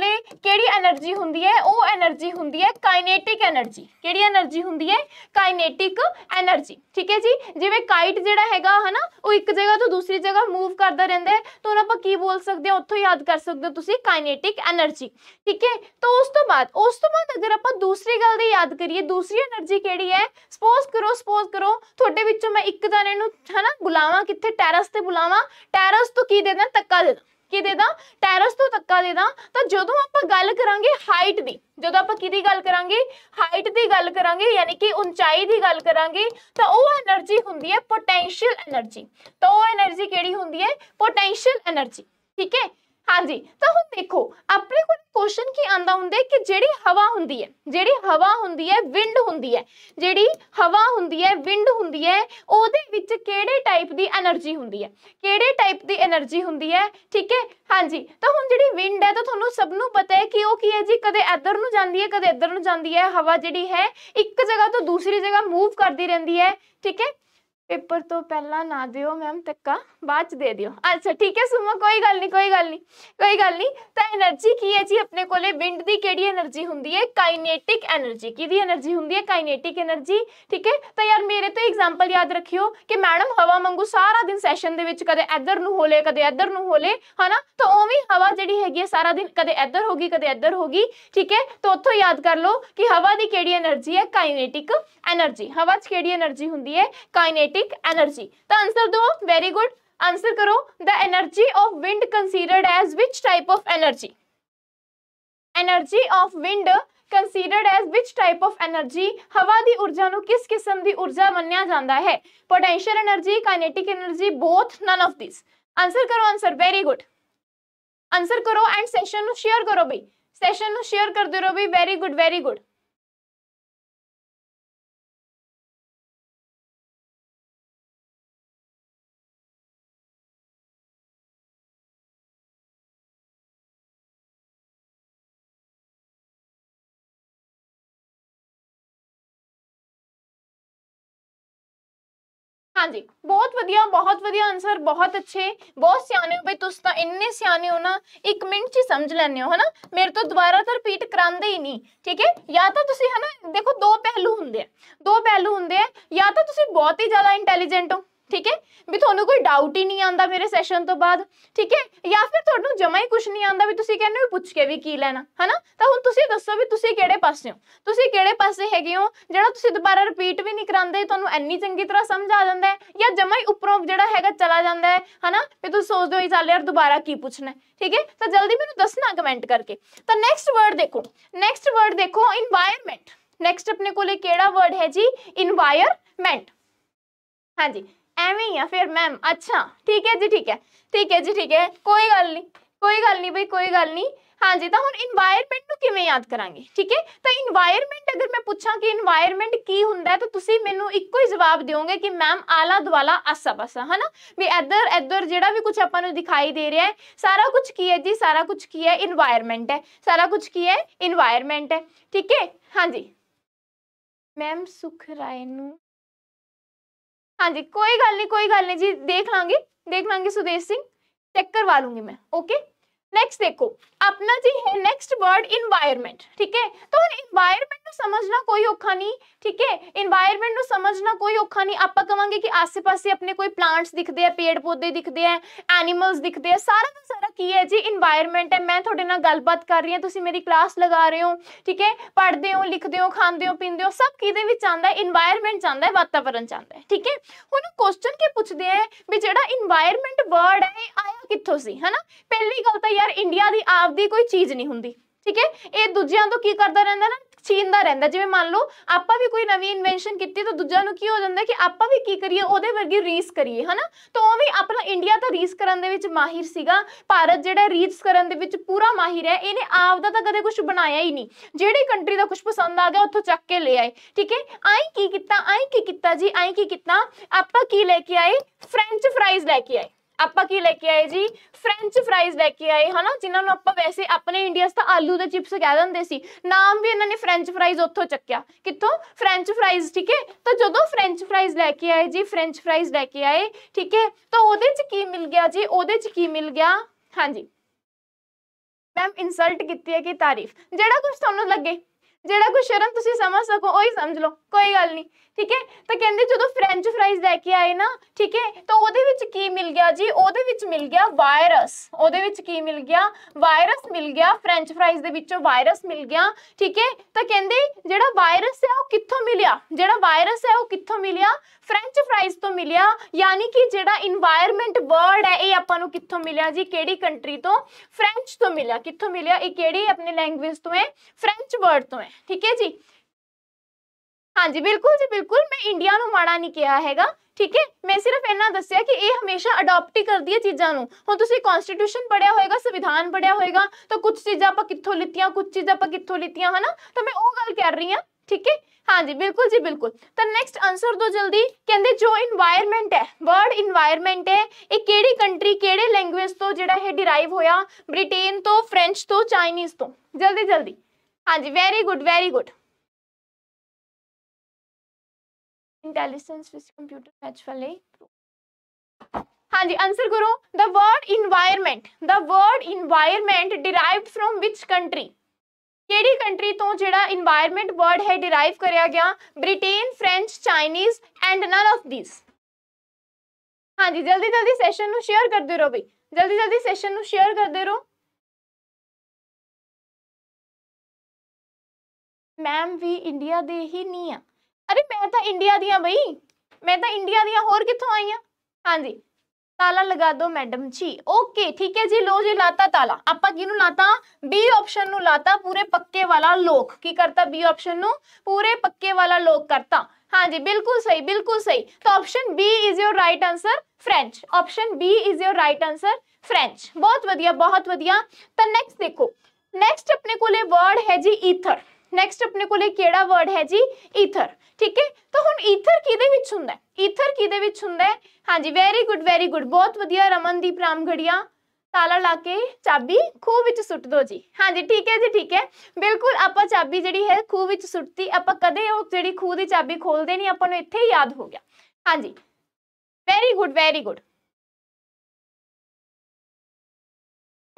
Speaker 1: एनर्जी होंगी है वो एनर्जी होंगी है काइनेटिक एनर्जी कि एनर्जी होंगी है काइनेटिक एनर्जी ठीक है जी जिमें काइट जोड़ा है ना वो एक जगह तो दूसरी जगह मूव करता रहा है तो हम आप की बोल सकते उतो याद कर सकते हो काइनेटिक एनर्जी ठीक है तो उस तो बाद उस तो बाद अगर आप दूसरी गल याद करिए दूसरी एनर्जी એનર્ਜੀ ਕਿਹੜੀ ਹੈ ਸਪੋਜ਼ ਕਰੋ ਸਪੋਜ਼ ਕਰੋ ਤੁਹਾਡੇ ਵਿੱਚੋਂ ਮੈਂ ਇੱਕ ਜਣੇ ਨੂੰ ਹਨਾ ਬੁਲਾਵਾਂ ਕਿੱਥੇ ਟੈਰਸ ਤੇ ਬੁਲਾਵਾਂ ਟੈਰਸ ਤੋਂ ਕੀ ਦੇਦਾ ਤੱਕਾ ਦੇਦਾ ਕੀ ਦੇਦਾ ਟੈਰਸ ਤੋਂ ਤੱਕਾ ਦੇਦਾ ਤਾਂ ਜਦੋਂ ਆਪਾਂ ਗੱਲ ਕਰਾਂਗੇ ਹਾਈਟ ਦੀ ਜਦੋਂ ਆਪਾਂ ਕਿਹਦੀ ਗੱਲ ਕਰਾਂਗੇ ਹਾਈਟ ਦੀ ਗੱਲ ਕਰਾਂਗੇ ਯਾਨੀ ਕਿ ਉਚਾਈ ਦੀ ਗੱਲ ਕਰਾਂਗੇ ਤਾਂ ਉਹ એનર્ਜੀ ਹੁੰਦੀ ਹੈ ਪੋਟੈਂਸ਼ੀਅਲ એનર્ਜੀ ਤਾਂ ਉਹ એનર્ਜੀ ਕਿਹੜੀ ਹੁੰਦੀ ਹੈ ਪੋਟੈਂਸ਼ੀਅਲ એનર્ਜੀ ਠੀਕ ਹੈ हाँ जी तो हम देखो अपने क्वेश्चन की आंदा होंगे कि जेडी हवा होंगी है जेडी हवा होंगी है विंड होंगी है जेडी हवा होंगी है विंड होंगी है वो केड़े टाइप की एनर्जी होंगी है केड़े टाइप की एनर्जी होंगी है ठीक है हाँ जी तो हम जी विंड है तो थोड़ा सबनों पता है कि वह की है जी कद इधर जाती है कद इधर जाती है हवा जी है एक जगह तो दूसरी जगह मूव करती रही है ठीक है पेपर तो पहला ना दियो मैम तक्का बाद च दे दियो अच्छा ठीक है सुमा कोई गल नहीं कोई गल नहीं कोई गल नहीं तो एनर्जी की है जी अपने को विंड की कि एनर्जी होंगी है काइनेटिक एनर्जी कि एनर्जी होंगी है काइनेटिक एनर्जी ठीक है तो यार मेरे तो एग्जाम्पल याद रखियो कि मैडम हवा मंगू सारा दिन सैशन के कद इधर होले कद इधर न होले है ना तो उवी हवा जी है सारा दिन कद इधर होगी कद इधर होगी ठीक है तो उतो याद कर लो कि हवा की कि एनर्जी है काइनेटिक एनर्जी हवा च कि एनर्जी होंगी है kinetic magnetic energy the answer do very good answer karo the energy of wind considered as which type of energy energy of wind considered as which type of energy ਹਵਾ ਦੀ ਊਰਜਾ ਨੂੰ ਕਿਸ ਕਿਸਮ ਦੀ ਊਰਜਾ ਮੰਨਿਆ ਜਾਂਦਾ ਹੈ potential energy kinetic energy both none of these answer ਕਰੋ answer very good answer ਕਰੋ ਐਂਡ ਸੈਸ਼ਨ ਨੂੰ ਸ਼ੇਅਰ ਕਰੋ ਬਈ ਸੈਸ਼ਨ ਨੂੰ ਸ਼ੇਅਰ ਕਰਦੇ ਰਹੋ ਬਈ ਵੈਰੀ ਗੁੱਡ ਵੈਰੀ ਗੁੱਡ
Speaker 2: हाँ
Speaker 3: जी
Speaker 1: बहुत वादिया बहुत वादिया आंसर बहुत अच्छे बहुत सियाने हो भाई तुम इन्ने सियाने हो ना एक मिनट ही समझ लेने है ना मेरे तो दोबारा तो रिपीट कराते ही नहीं ठीक है या तो है ना देखो दो पहलू होंगे दो पहलू होंगे या तो बहुत ही ज्यादा इंटेलीजेंट हो ਠੀਕ ਹੈ ਵੀ ਤੁਹਾਨੂੰ ਕੋਈ ਡਾਊਟ ਹੀ ਨਹੀਂ ਆਂਦਾ ਮੇਰੇ ਸੈਸ਼ਨ ਤੋਂ ਬਾਅਦ ਠੀਕ ਹੈ ਜਾਂ ਫਿਰ ਤੁਹਾਨੂੰ ਜਮਾ ਹੀ ਕੁਝ ਨਹੀਂ ਆਂਦਾ ਵੀ ਤੁਸੀਂ ਕਹਿੰਦੇ ਹੋ ਪੁੱਛ ਕੇ ਵੀ ਕੀ ਲੈਣਾ ਹਨਾ ਤਾਂ ਹੁਣ ਤੁਸੀਂ ਦੱਸੋ ਵੀ ਤੁਸੀਂ ਕਿਹੜੇ ਪਾਸੇ ਹੋ ਤੁਸੀਂ ਕਿਹੜੇ ਪਾਸੇ ਹੈਗੇ ਹੋ ਜਿਹੜਾ ਤੁਸੀਂ ਦੁਬਾਰਾ ਰਿਪੀਟ ਵੀ ਨਹੀਂ ਕਰਾਉਂਦੇ ਤੁਹਾਨੂੰ ਇੰਨੀ ਚੰਗੀ ਤਰ੍ਹਾਂ ਸਮਝ ਆ ਜਾਂਦਾ ਹੈ ਜਾਂ ਜਮਾ ਹੀ ਉੱਪਰੋਂ ਜਿਹੜਾ ਹੈਗਾ ਚਲਾ ਜਾਂਦਾ ਹੈ ਹਨਾ ਵੀ ਤੁਸੀਂ ਸੋਚਦੇ ਹੋ ਚੱਲ ਯਾਰ ਦੁਬਾਰਾ ਕੀ ਪੁੱਛਣਾ ਠੀਕ ਹੈ ਤਾਂ ਜਲਦੀ ਮੈਨੂੰ ਦੱਸਣਾ ਕਮੈਂਟ ਕਰਕੇ ਤਾਂ ਨੈਕਸਟ ਵਰਡ ਦੇਖੋ ਨੈਕਸਟ ਵਰਡ ਦੇਖੋ এনवायरमेंट ਨੈਕਸਟ ਆਪਣੇ ਕੋਲੇ ਕਿਹੜਾ ਵਰਡ ਹੈ ਜੀ এনवायरमेंट ਹਾਂਜੀ एवं या फिर मैम अच्छा ठीक है जी ठीक है ठीक है जी ठीक है कोई गल नहीं कोई गल नहीं भाई कोई गल नहीं हाँ जी तो हम इनवायरमेंट को किमें याद करेंगे ठीक है तो इनवायरमेंट अगर मैं पूछा कि इनवायरमेंट की होंगे तो तुम मैं एक ही जवाब दोगे कि मैम आला दुआला आसा पासा है ना भी इधर इधर जो भी कुछ अपन दिखाई दे रहा है सारा कुछ की है जी सारा कुछ की है इनवायरमेंट है सारा कुछ की है इनवायरमेंट है ठीक है हाँ जी मैम सुखराय हाँ जी कोई गल नहीं कोई गल नहीं जी देख लांगी देख लांगी सुदेश सिंह चेक करवा लूंगी मैं ओके नेक्स्ट देखो अपना जी है नेक्स्ट वर्ड इनवायरमेंट ठीक है तो इनवायरमेंट नु समझना कोई औखा नहीं ठीक है इनवायरमेंट नु समझना कोई औखा नहीं आप कहेंगे कि आसे पास अपने कोई प्लांट्स दिखते हैं पेड़ पौधे दिखते हैं एनिमल्स दिखते हैं सारा का सारा की है जी इनवायरमेंट है मैं थोड़े ना गलबात कर रही हूँ तुसी मेरी क्लास लगा रहे हो ठीक है पढ़ते हो लिखते हो खाते हो पीते हो सब किदे विच है इनवायरमेंट जांदा है वातावरण जांदा है ठीक है हुन क्वेश्चन के पूछदे हैं भी जेड़ा इनवायरमेंट वर्ड है आया किथों से है ना पहली गलता तो है यार इंडिया की आपकी कोई चीज नहीं होंगी ठीक है ये दूजे तो की करता रहा छीन रहा जिम्मे मान लो आप भी कोई नवी इनवेंशन की तो दूजा की हो जाता कि आप भी की करिए वर्गी रीस करिए है ना तो वह भी अपना इंडिया तो रीस करने माहिर भारत जोड़ा रीस करने पूरा माहिर है इन्हें आपका तो कदम कुछ बनाया ही नहीं जी कंट्री का कुछ पसंद आ गया उतो चक के ले आए ठीक है आई की किता अं की किता जी अं की किता आप लेके आए फ्रेंच फ्राइज लैके आए ਆਪਾਂ ਕੀ ਲੈ ਕੇ ਆਏ ਜੀ ਫ੍ਰੈਂਚ ਫ੍ਰਾਈਜ਼ ਲੈ ਕੇ ਆਏ ਹਨਾ ਜਿਨ੍ਹਾਂ ਨੂੰ ਆਪਾਂ ਵੈਸੇ ਆਪਣੇ ਇੰਡੀਆ 'ਚ ਤਾਂ ਆਲੂ ਦੇ ਚਿਪਸ ਕਹਿ ਦਿੰਦੇ ਸੀ ਨਾਮ ਵੀ ਇਹਨਾਂ ਨੇ ਫ੍ਰੈਂਚ ਫ੍ਰਾਈਜ਼ ਉੱਥੋਂ ਚੱਕਿਆ ਕਿੱਥੋਂ ਫ੍ਰੈਂਚ ਫ੍ਰਾਈਜ਼ ਠੀਕ ਹੈ ਤਾਂ ਜਦੋਂ ਫ੍ਰੈਂਚ ਫ੍ਰਾਈਜ਼ ਲੈ ਕੇ ਆਏ ਜੀ ਫ੍ਰੈਂਚ ਫ੍ਰਾਈਜ਼ ਲੈ ਕੇ ਆਏ ਠੀਕ ਹੈ ਤਾਂ ਉਹਦੇ 'ਚ ਕੀ ਮਿਲ ਗਿਆ ਜੀ ਉਹਦੇ 'ਚ ਕੀ ਮਿਲ ਗਿਆ ਹਾਂਜੀ ਮੈਮ ਇਨਸਲਟ ਕੀਤੀ ਹੈ ਕਿ ਤਾਰੀਫ ਜਿਹੜਾ ਕੁਝ ਤੁਹਾਨੂੰ ਲੱਗੇ ਜਿਹੜਾ ਕੋਈ ਸ਼ਰਮ ਤੁਸੀਂ ਸਮਝ ਸਕੋ ਉਹੀ ਸਮਝ ਲਓ ਕੋਈ ਗੱਲ ਨਹੀਂ ਠੀਕ ਹੈ ਤਾਂ ਕਹਿੰਦੇ ਜਦੋਂ ਫ੍ਰੈਂਚ ਫ੍ਰਾਈਜ਼ ਲੈ ਕੇ ਆਏ ਨਾ ਠੀਕ ਹੈ ਤਾਂ ਉਹਦੇ ਵਿੱਚ ਕੀ ਮਿਲ ਗਿਆ ਜੀ ਉਹਦੇ ਵਿੱਚ ਮਿਲ ਗਿਆ ਵਾਇਰਸ ਉਹਦੇ ਵਿੱਚ ਕੀ ਮਿਲ ਗਿਆ ਵਾਇਰਸ ਮਿਲ ਗਿਆ ਫ੍ਰੈਂਚ ਫ੍ਰਾਈਜ਼ ਦੇ ਵਿੱਚੋਂ ਵਾਇਰਸ ਮਿਲ ਗਿਆ ਠੀਕ ਹੈ ਤਾਂ ਕਹਿੰਦੇ ਜਿਹੜਾ ਵਾਇਰਸ ਹੈ ਉਹ ਕਿੱਥੋਂ ਮਿਲਿਆ ਜਿਹੜਾ ਵਾਇਰਸ ਹੈ ਉਹ ਕਿੱਥੋਂ ਮਿਲਿਆ ਫ੍ਰੈਂਚ ਫ੍ਰਾਈਜ਼ ਤੋਂ ਮਿਲਿਆ ਯਾਨੀ ਕਿ ਜਿਹੜਾ এনवायरमेंट ਵਰਡ ਹੈ ਇਹ ਆਪਾਂ ਨੂੰ ਕਿੱਥੋਂ ਮਿਲਿਆ ਜੀ ਕਿਹੜੀ ਕੰਟਰੀ ਤੋਂ ਫ੍ਰੈਂਚ ਤੋਂ ਮਿਲਿਆ ਕਿੱਥੋਂ ਮਿਲਿਆ ਇਹ ਕਿਹੜੀ ਆਪਣੇ ਲੈਂਗੁਏਜ ਤੋਂ ਹੈ ਫ੍ਰੈਂਚ ਵਰਡ ਤੋਂ ਹੈ ठीक है जी हाँ जी बिल्कुल जी बिल्कुल मैं इंडिया नु माड़ा नहीं किया है ठीक है मैं सिर्फ इन्ना दसिया कि यह हमेशा अडोप्ट करती है चीज़ों हम तुम कॉन्सटीट्यूशन पढ़िया होएगा संविधान पढ़िया होएगा तो कुछ चीज़ा आप कितों लीतियाँ कुछ चीज़ आप कितों लीतियाँ है ना तो मैं वो गल कर रही हूँ ठीक है हाँ जी बिल्कुल जी बिल्कुल तो नैक्सट आंसर दो जल्दी केंद्र जो इनवायरमेंट है वर्ल्ड इनवायरमेंट है ये किंट्री कि लैंगुएज तो जोड़ा यह डिराइव होया ब्रिटेन तो फ्रेंच तो चाइनीज़ तो जल्दी जल्दी हाँ जी very good very good intelligence which computer हाँ जी आंसर करो the word environment the word environment derive from which country केड़ी कंट्री तो जो इनवायरमेंट वर्ड है डिराइव कर गया Britain French Chinese and none of this हाँ जी जल्दी जल्दी सैशन शेयर करते रहो बी जल्दी जल्दी सैशन शेयर करते रहो
Speaker 3: ਮੈਮ
Speaker 2: ਵੀ
Speaker 1: ਇੰਡੀਆ ਦੇ ਹੀ ਨਹੀਂ ਆ ਅਰੇ ਮੈਂ ਤਾਂ ਇੰਡੀਆ ਦੀਆਂ ਬਈ ਮੈਂ ਤਾਂ ਇੰਡੀਆ ਦੀਆਂ ਹੋਰ ਕਿੱਥੋਂ ਆਈ ਆ ਹਾਂਜੀ ਤਾਲਾ ਲਗਾ ਦਿਓ ਮੈਡਮ ਜੀ ਓਕੇ ਠੀਕ ਹੈ ਜੀ ਲੋ ਜੀ ਲਾਤਾ ਤਾਲਾ ਆਪਾਂ ਕਿਹਨੂੰ ਲਾਤਾ ਬੀ ਆਪਸ਼ਨ ਨੂੰ ਲਾਤਾ ਪੂਰੇ ਪੱਕੇ ਵਾਲਾ ਲੋਕ ਕੀ ਕਰਤਾ ਬੀ ਆਪਸ਼ਨ ਨੂੰ ਪੂਰੇ ਪੱਕੇ ਵਾਲਾ ਲੋਕ ਕਰਤਾ ਹਾਂਜੀ ਬਿਲਕੁਲ ਸਹੀ ਬਿਲਕੁਲ ਸਹੀ तो option B is your right answer French option B is your right answer French बहुत वधिया बहुत वधिया तो नेक्स्ट देखो नेक्स्ट अपने को वर्ड है जी ईथर नैक्सट अपने को वर्ड है जी ईथर ठीक है तो हम ईथर कि होंगे ईथर कि होंगे हाँ जी वेरी गुड वेरी गुड बहुत वाइया रमनदीप रामगढ़िया ताला ला के चाबी खूह में सुट दो जी हाँ जी ठीक है जी ठीक है बिल्कुल आप चाबी जी है खूह में सुटती आप कदे जी खूह की चाबी खोलते नहीं अपन इतने याद हो गया हाँ जी
Speaker 3: वेरी गुड वेरी गुड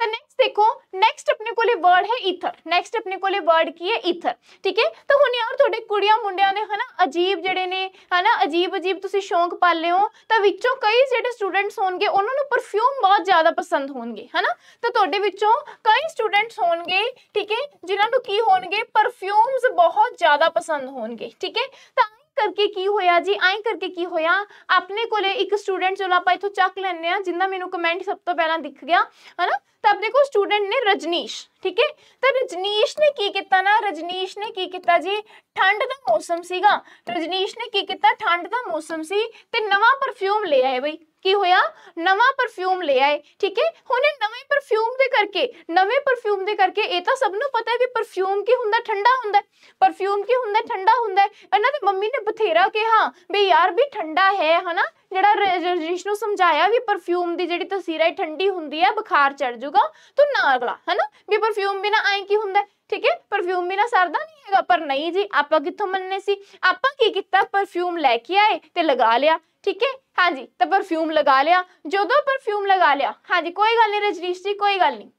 Speaker 3: तो नेक्स्ट
Speaker 1: देखो ਨੈਕਸਟ ਆਪਣੇ ਕੋਲੇ ਵਰਡ ਹੈ ਈਥਰ ਨੈਕਸਟ ਆਪਣੇ ਕੋਲੇ ਵਰਡ ਕੀ ਹੈ ਈਥਰ ਠੀਕ ਹੈ ਤਾਂ ਹੁਣ ਯਾਰ ਤੁਹਾਡੇ ਕੁੜੀਆਂ ਮੁੰਡਿਆਂ ਦੇ ਹਨਾ ਅਜੀਬ ਜਿਹੜੇ ਨੇ ਹਨਾ ਅਜੀਬ ਅਜੀਬ ਤੁਸੀਂ ਸ਼ੌਂਕ ਪਾਲੇ ਹੋ ਤਾਂ ਵਿੱਚੋਂ ਕਈ ਜਿਹੜੇ ਸਟੂਡੈਂਟਸ ਹੋਣਗੇ ਉਹਨਾਂ ਨੂੰ ਪਰਫਿਊਮ ਬਹੁਤ ਜ਼ਿਆਦਾ ਪਸੰਦ ਹੋਣਗੇ ਹਨਾ ਤਾਂ ਤੁਹਾਡੇ ਵਿੱਚੋਂ ਕਈ ਸਟੂਡੈਂਟਸ ਹੋਣਗੇ ਠੀਕ ਹੈ ਜਿਨ੍ਹਾਂ ਨੂੰ ਕੀ ਹੋਣਗੇ ਪਰਫਿਊਮਸ ਬਹੁਤ ਜ਼ਿਆਦਾ ਪਸੰਦ ਹੋਣਗੇ ਠੀਕ ਹੈ ਤਾਂ करके की होया जी ए करके की होया अपने को स्टूडेंट चलो आप इतों चक लें जिंदा मैं कमेंट सब तो पहला दिख गया है ना तो अपने को स्टूडेंट ने रजनीश ठीक है तो रजनीश ने की किया ना रजनीश ने की किया जी ठंड का मौसम सगा रजनीश ने की किया ठंड का मौसम से नवा परफ्यूम ले आए बई ਕੀ ਹੋਇਆ ਨਵਾਂ ਪਰਫਿਊਮ ਲੈ ਆਏ ਠੀਕ ਹੈ ਹੁਣ ਇਹ ਨਵੇਂ ਪਰਫਿਊਮ ਦੇ ਕਰਕੇ ਨਵੇਂ ਪਰਫਿਊਮ ਦੇ ਕਰਕੇ ਇਹ ਤਾਂ ਸਭ ਨੂੰ ਪਤਾ ਹੈ ਕਿ ਪਰਫਿਊਮ ਕੀ ਹੁੰਦਾ ਠੰਡਾ ਹੁੰਦਾ ਪਰਫਿਊਮ ਕੀ ਹੁੰਦਾ ਠੰਡਾ ਹੁੰਦਾ ਇਹਨਾਂ ਦੀ ਮੰਮੀ ਨੇ ਬਥੇਰਾ ਕਿਹਾ ਵੀ ਯਾਰ ਵੀ ਠੰਡਾ ਹੈ ਹਨਾ ਜਿਹੜਾ ਰਜਨੀਸ਼ ਨੂੰ ਸਮਝਾਇਆ ਵੀ ਪਰਫਿਊਮ ਦੀ ਜਿਹੜੀ ਤਸੀਰ ਹੈ ਠੰਡੀ ਹੁੰਦੀ ਹੈ ਬੁਖਾਰ ਚੜ ਜਾਊਗਾ ਤੂੰ ਨਾ ਅਗਲਾ ਹਨਾ ਵੀ ਪਰਫਿਊਮ ਬਿਨਾ ਐਂ ਕੀ ਹੁੰਦਾ ਠੀਕ ਹੈ ਪਰਫਿਊਮ ਵੀ ਨਾ ਸਰਦਾ ਨਹੀਂ ਹੈਗਾ ਪਰ ਨਹੀਂ ਜੀ ਆਪਾਂ ਕਿੱਥੋਂ ਮੰਨਨੇ ਸੀ ਆਪਾਂ ਕੀ ਕੀਤਾ ਪਰਫਿਊਮ ਲੈ ਕੇ ਆਏ ਤੇ ਲਗਾ ਲਿਆ ਠੀਕ ਹੈ ਹਾਂਜੀ ਤਾਂ ਪਰਫਿਊਮ ਲਗਾ ਲਿਆ ਜਦੋਂ ਪਰਫਿਊਮ ਲਗਾ ਲਿਆ ਹਾਂਜੀ ਕੋਈ ਗੱਲ ਨਹੀਂ ਰਜਨੀਸ਼ ਜੀ ਕੋਈ ਗੱਲ ਨਹੀਂ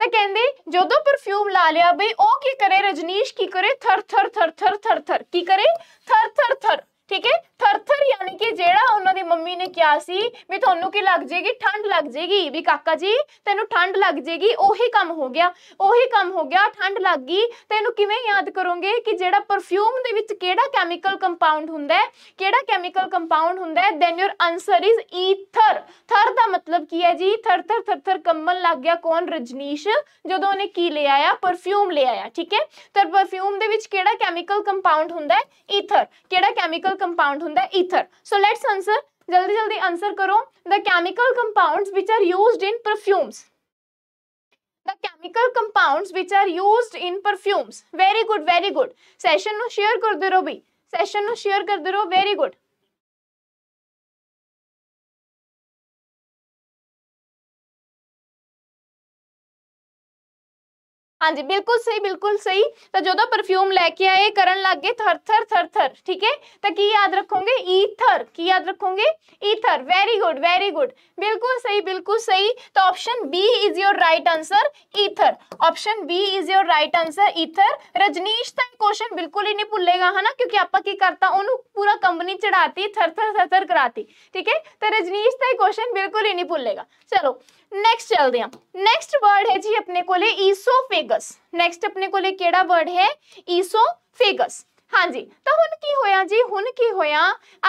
Speaker 1: ਤਾਂ ਕਹਿੰਦੇ ਜਦੋਂ ਪਰਫਿਊਮ ਲਾ ਲਿਆ ਬਈ ਉਹ ਕੀ ਕਰੇ ਰਜਨੀਸ਼ ਕੀ ਕਰੇ ਥਰ ਥਰ ਥਰ ਥਰ ਥਰ ਥਰ ਕੀ ਕਰੇ ਥਰ ਥਰ ਥਰ ठीक है थरथर यानी कि जेड़ा उन्होंने मम्मी ने कहा थोन की लग जाएगी ठंड लग जाएगी भी काका जी तेन ठंड लग जाएगी उम हो गया उम हो गया ठंड लग गई तेन किमें याद करोंगे कि जो परफ्यूम केमिकल कंपाउंड होंगे केमिकल कंपाउंड होंगे then your answer is ether थर का मतलब की है जी थर थर थर थर कंबल लग गया कौन रजनीश जो उन्हें की ले आया परफ्यूम ले आया ठीक है तो परफ्यूम केमिकल कंपाउंड होंगे ईथर केमिकल compound ਹੁੰਦਾ ਹੈ ਈਥਰ ਸੋ ਲੈਟਸ ਆਨਸਰ ਜਲਦੀ ਜਲਦੀ ਆਨਸਰ ਕਰੋ the chemical compounds which are used in perfumes the chemical compounds which are used in perfumes very good very good session nu share kar de ro bhi session nu share kar de ro very good हाँ जी बिल्कुल सही बिल्कुल सही तो जो perfume लैके आए करण लग गए थर थर थर थर ठीक है तो की याद रखोगे ईथर की याद रखोगे ether very good very good बिल्कुल सही बिल्कुल सही तो option B is your right answer ether option B is your right answer ether Rajnish तक क्वेश्चन बिल्कुल ही नहीं भुलेगा है ना क्योंकि आप करता पूरा कंपनी चढ़ाती थर थर थर थर कराती ठीक है तो रजनीश तक क्वेश्चन बिल्कुल ही नहीं भुलेगा चलो नेक्स्ट चल दिया नेक्स्ट वर्ड है जी अपने को ले ईसोफेगस नेक्स्ट अपने को ले केड़ा वर्ड है ईसोफेगस हाँ जी तो हुन की होया जी हुन की होया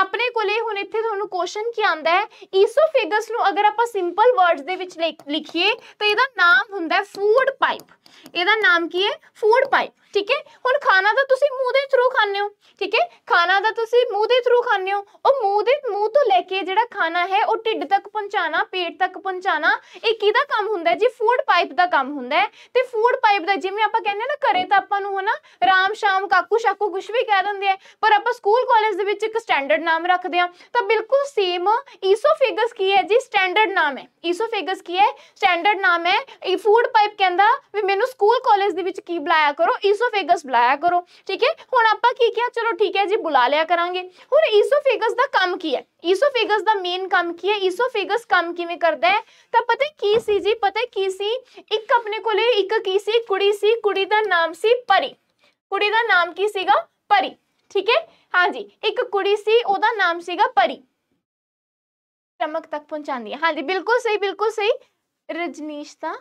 Speaker 1: अपने को ले हुन इत्थे थोड़ा क्वेश्चन की आंदा है ईसोफेगस नु अगर आप सिंपल वर्ड्स दे विच लिखिए तो यदा नाम हुंदा है फूड पाइप यदा नाम की है फूड पाइप ਠੀਕ ਹੈ ਹੁਣ ਖਾਣਾ ਤਾਂ ਤੁਸੀਂ ਮੂੰਹ ਦੇ ਥਰੂ ਖਾਂਦੇ ਹੋ ਠੀਕ ਹੈ ਖਾਣਾ ਤਾਂ ਤੁਸੀਂ ਮੂੰਹ ਦੇ ਥਰੂ ਖਾਂਦੇ ਹੋ ਉਹ ਮੂੰਹ ਦੇ ਮੂੰਹ ਤੋਂ ਲੈ ਕੇ ਜਿਹੜਾ ਖਾਣਾ ਹੈ ਉਹ ਢਿੱਡ ਤੱਕ ਪਹੁੰਚਾਣਾ ਪੇਟ ਤੱਕ ਪਹੁੰਚਾਣਾ ਇਹ ਕਿਹਦਾ ਕੰਮ ਹੁੰਦਾ ਜੀ ਫੂਡ ਪਾਈਪ ਦਾ ਕੰਮ ਹੁੰਦਾ ਹੈ ਤੇ ਫੂਡ ਪਾਈਪ ਦਾ ਜਿਵੇਂ ਆਪਾਂ ਕਹਿੰਦੇ ਨਾ ਘਰੇ ਤਾਂ ਆਪਾਂ ਨੂੰ ਹਨਾ ਰਾਮ ਸ਼ਾਮ ਕਾਕੂ ਸ਼ਾਕੂ ਕੁਝ ਵੀ ਕਹਿ ਦਿੰਦੇ ਆ ਪਰ ਆਪਾਂ ਸਕੂਲ ਕਾਲਜ ਦੇ ਵਿੱਚ ਇੱਕ ਸਟੈਂਡਰਡ ਨਾਮ ਰੱਖਦੇ ਆ ਤਾਂ ਬਿਲਕੁਲ ਸੇਮ ਈਸੋਫੇਗਸ ਕੀ ਹੈ ਜੀ ਸਟੈਂਡਰਡ ਨਾਮ ਹੈ ਈਸੋਫੇਗਸ ਕੀ ਹੈ ਸਟੈਂਡਰਡ ਨਾਮ ਹੈ ਇਹ ਫੂਡ ਪਾਈਪ ਕਹਿੰਦਾ ਵੀ ਮੈਨੂੰ ਸਕੂਲ ਕਾਲਜ ਦੇ ਵਿੱਚ ਕੀ ਬੁਲਾਇਆ ਕਰੋ ईसोफेगस बुलाया करो ठीक है हम आप चलो ठीक है जी बुला लिया करा हम ईसोफेगस का काम की है ईसोफेगस का मेन काम की है ईसोफेगस काम कि करता है तो पता है की सी जी पता है की सी एक अपने को एक की सी कुड़ी सी कुड़ी का नाम सी परी कुड़ी का नाम की सीगा परी ठीक है हाँ जी एक कुड़ी सी ओदा नाम सीगा परी चमक तक पहुंचा दी हाँ जी बिल्कुल सही बिल्कुल सही रजनीश का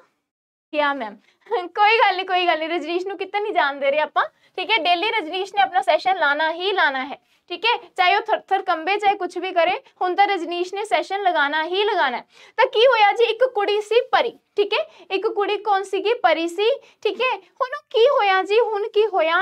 Speaker 1: क्या मैम कोई गल नहीं कोई गल नहीं रजनीश नहीं जान दे रहे आप ठीक है डेली रजनीश ने अपना सैशन लाना ही लाना है ठीक है चाहे वो थर थर कंबे चाहे कुछ भी करे हूं तो रजनीश ने सैशन लगाना ही लगाना तो की होया जी एक कुड़ी सी परी ठीक है एक कुड़ी कौन सी की परी सी ठीक है हूँ की होया जी हूँ की होया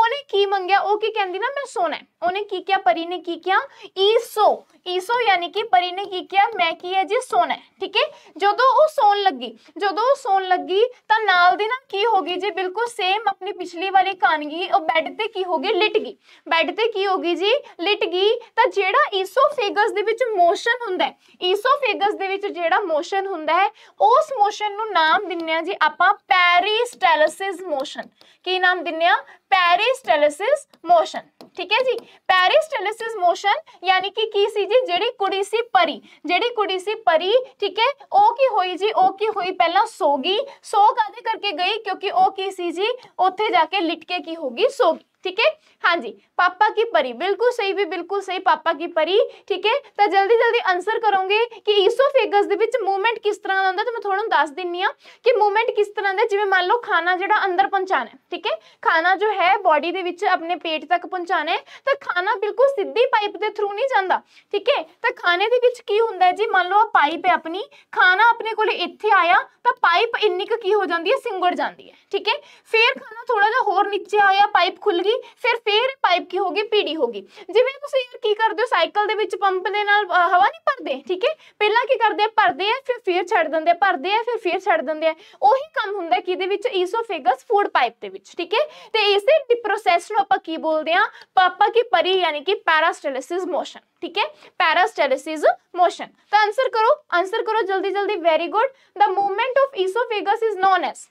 Speaker 1: उन्हें की मंगया वह की कहती ना मैं सोना है उन्हें की क्या परी ने की क्या ईसो ईसो यानी कि परी ने की क्या मैं की है जी सोना है ठीक है जो वो सोन लगी जो वो सोन लगी तो नाल दी ना की होगी जी बिल्कुल सेम अपनी पिछली वाली कानगी और बैड पर की होगी लिट गई बैड पर की होगी जी ਸੀ ਲਿਟ ਗਈ ਤਾਂ ਜਿਹੜਾ ਈਸੋਫੇਗਸ ਦੇ ਵਿੱਚ ਮੋਸ਼ਨ ਹੁੰਦਾ ਹੈ ਈਸੋਫੇਗਸ ਦੇ ਵਿੱਚ ਜਿਹੜਾ ਮੋਸ਼ਨ ਹੁੰਦਾ ਹੈ ਉਸ ਮੋਸ਼ਨ ਨੂੰ ਨਾਮ ਦਿੰਨੇ ਆ ਜੀ ਆਪਾਂ ਪੈਰੀਸਟੈਲਸਿਸ ਮੋਸ਼ਨ ਕੀ ਨਾਮ ਦਿੰਨੇ ਆ ਪੈਰੀਸਟੈਲਸਿਸ ਮੋਸ਼ਨ ਠੀਕ ਹੈ ਜੀ ਪੈਰੀਸਟੈਲਸਿਸ ਮੋਸ਼ਨ ਯਾਨੀ ਕਿ ਕੀ ਸੀ ਜੀ ਜਿਹੜੀ ਕੁੜੀ ਸੀ ਪਰੀ ਜਿਹੜੀ ਕੁੜੀ ਸੀ ਪਰੀ ਠੀਕ ਹੈ ਉਹ ਕੀ ਹੋਈ ਜੀ ਉਹ ਕੀ ਹੋਈ ਪਹਿਲਾਂ ਸੋ ਗਈ ਸੋ ਕਾਦੇ ਕਰਕੇ ਗਈ ਕਿਉਂਕਿ ਉਹ ਕੀ ਸੀ ਜੀ ਉੱਥੇ ਜਾ ਕੇ ਲਿਟ ਕੀ ਹੋ ਗਈ ਸੋ ਗਈ ठीक है हाँ जी पापा की परी बिल्कुल सही भी बिल्कुल सही पापा की परी ठीक है तो जल्दी जल्दी आंसर करोगे कि ईसोफेगस मूवमेंट किस तरह का तो मैं थोड़ा दस दिनी हाँ कि मूवमेंट किस तरह का जिम्मे मान लो खाना जो अंदर पहुँचा है ठीक है खाना जो है बॉडी के अपने पेट तक पहुँचा है तो खाना बिल्कुल सीधी पाइप के थ्रू नहीं जाता ठीक है तो खाने के होंगे जी मान लो पाइप है अपनी खाना अपने को इतने आया तो पाइप इन्नी की हो जाती है सिंगड़ जाती है ठीक है फिर खाना थोड़ा जा होर नीचे आया पाइप खुल गई ਹੋਗੀ ਫਿਰ ਫੇਰ ਪਾਈਪ ਕੀ ਹੋਗੀ ਪੀਡੀ ਹੋਗੀ ਜਿਵੇਂ ਤੁਸੀਂ ਯਾਰ ਕੀ ਕਰਦੇ ਹੋ ਸਾਈਕਲ ਦੇ ਵਿੱਚ ਪੰਪ ਦੇ ਨਾਲ ਹਵਾ ਨਹੀਂ ਭਰਦੇ ਠੀਕ ਹੈ ਪਹਿਲਾਂ ਕੀ ਕਰਦੇ ਆ ਭਰਦੇ ਆ ਫਿਰ ਫੇਰ ਛੱਡ ਦਿੰਦੇ ਆ ਭਰਦੇ ਆ ਫਿਰ ਫੇਰ ਛੱਡ ਦਿੰਦੇ ਆ ਉਹੀ ਕੰਮ ਹੁੰਦਾ ਕਿਹਦੇ ਵਿੱਚ ਈਸੋਫੇਗਸ ਫੂਡ ਪਾਈਪ ਦੇ ਵਿੱਚ ਠੀਕ ਹੈ ਤੇ ਇਸੇ ਪ੍ਰੋਸੈਸ ਨੂੰ ਆਪਾਂ ਕੀ ਬੋਲਦੇ ਆ ਪਾਪਾ ਕੀ ਪਰੀ ਯਾਨੀ ਕਿ ਪੈਰਾਸਟੈਲਿਸਿਸ ਮੋਸ਼ਨ ठीक है पैरास्टेलिसिस मोशन तो आंसर करो आंसर करो जल्दी जल्दी very good the movement of oesophagus is known as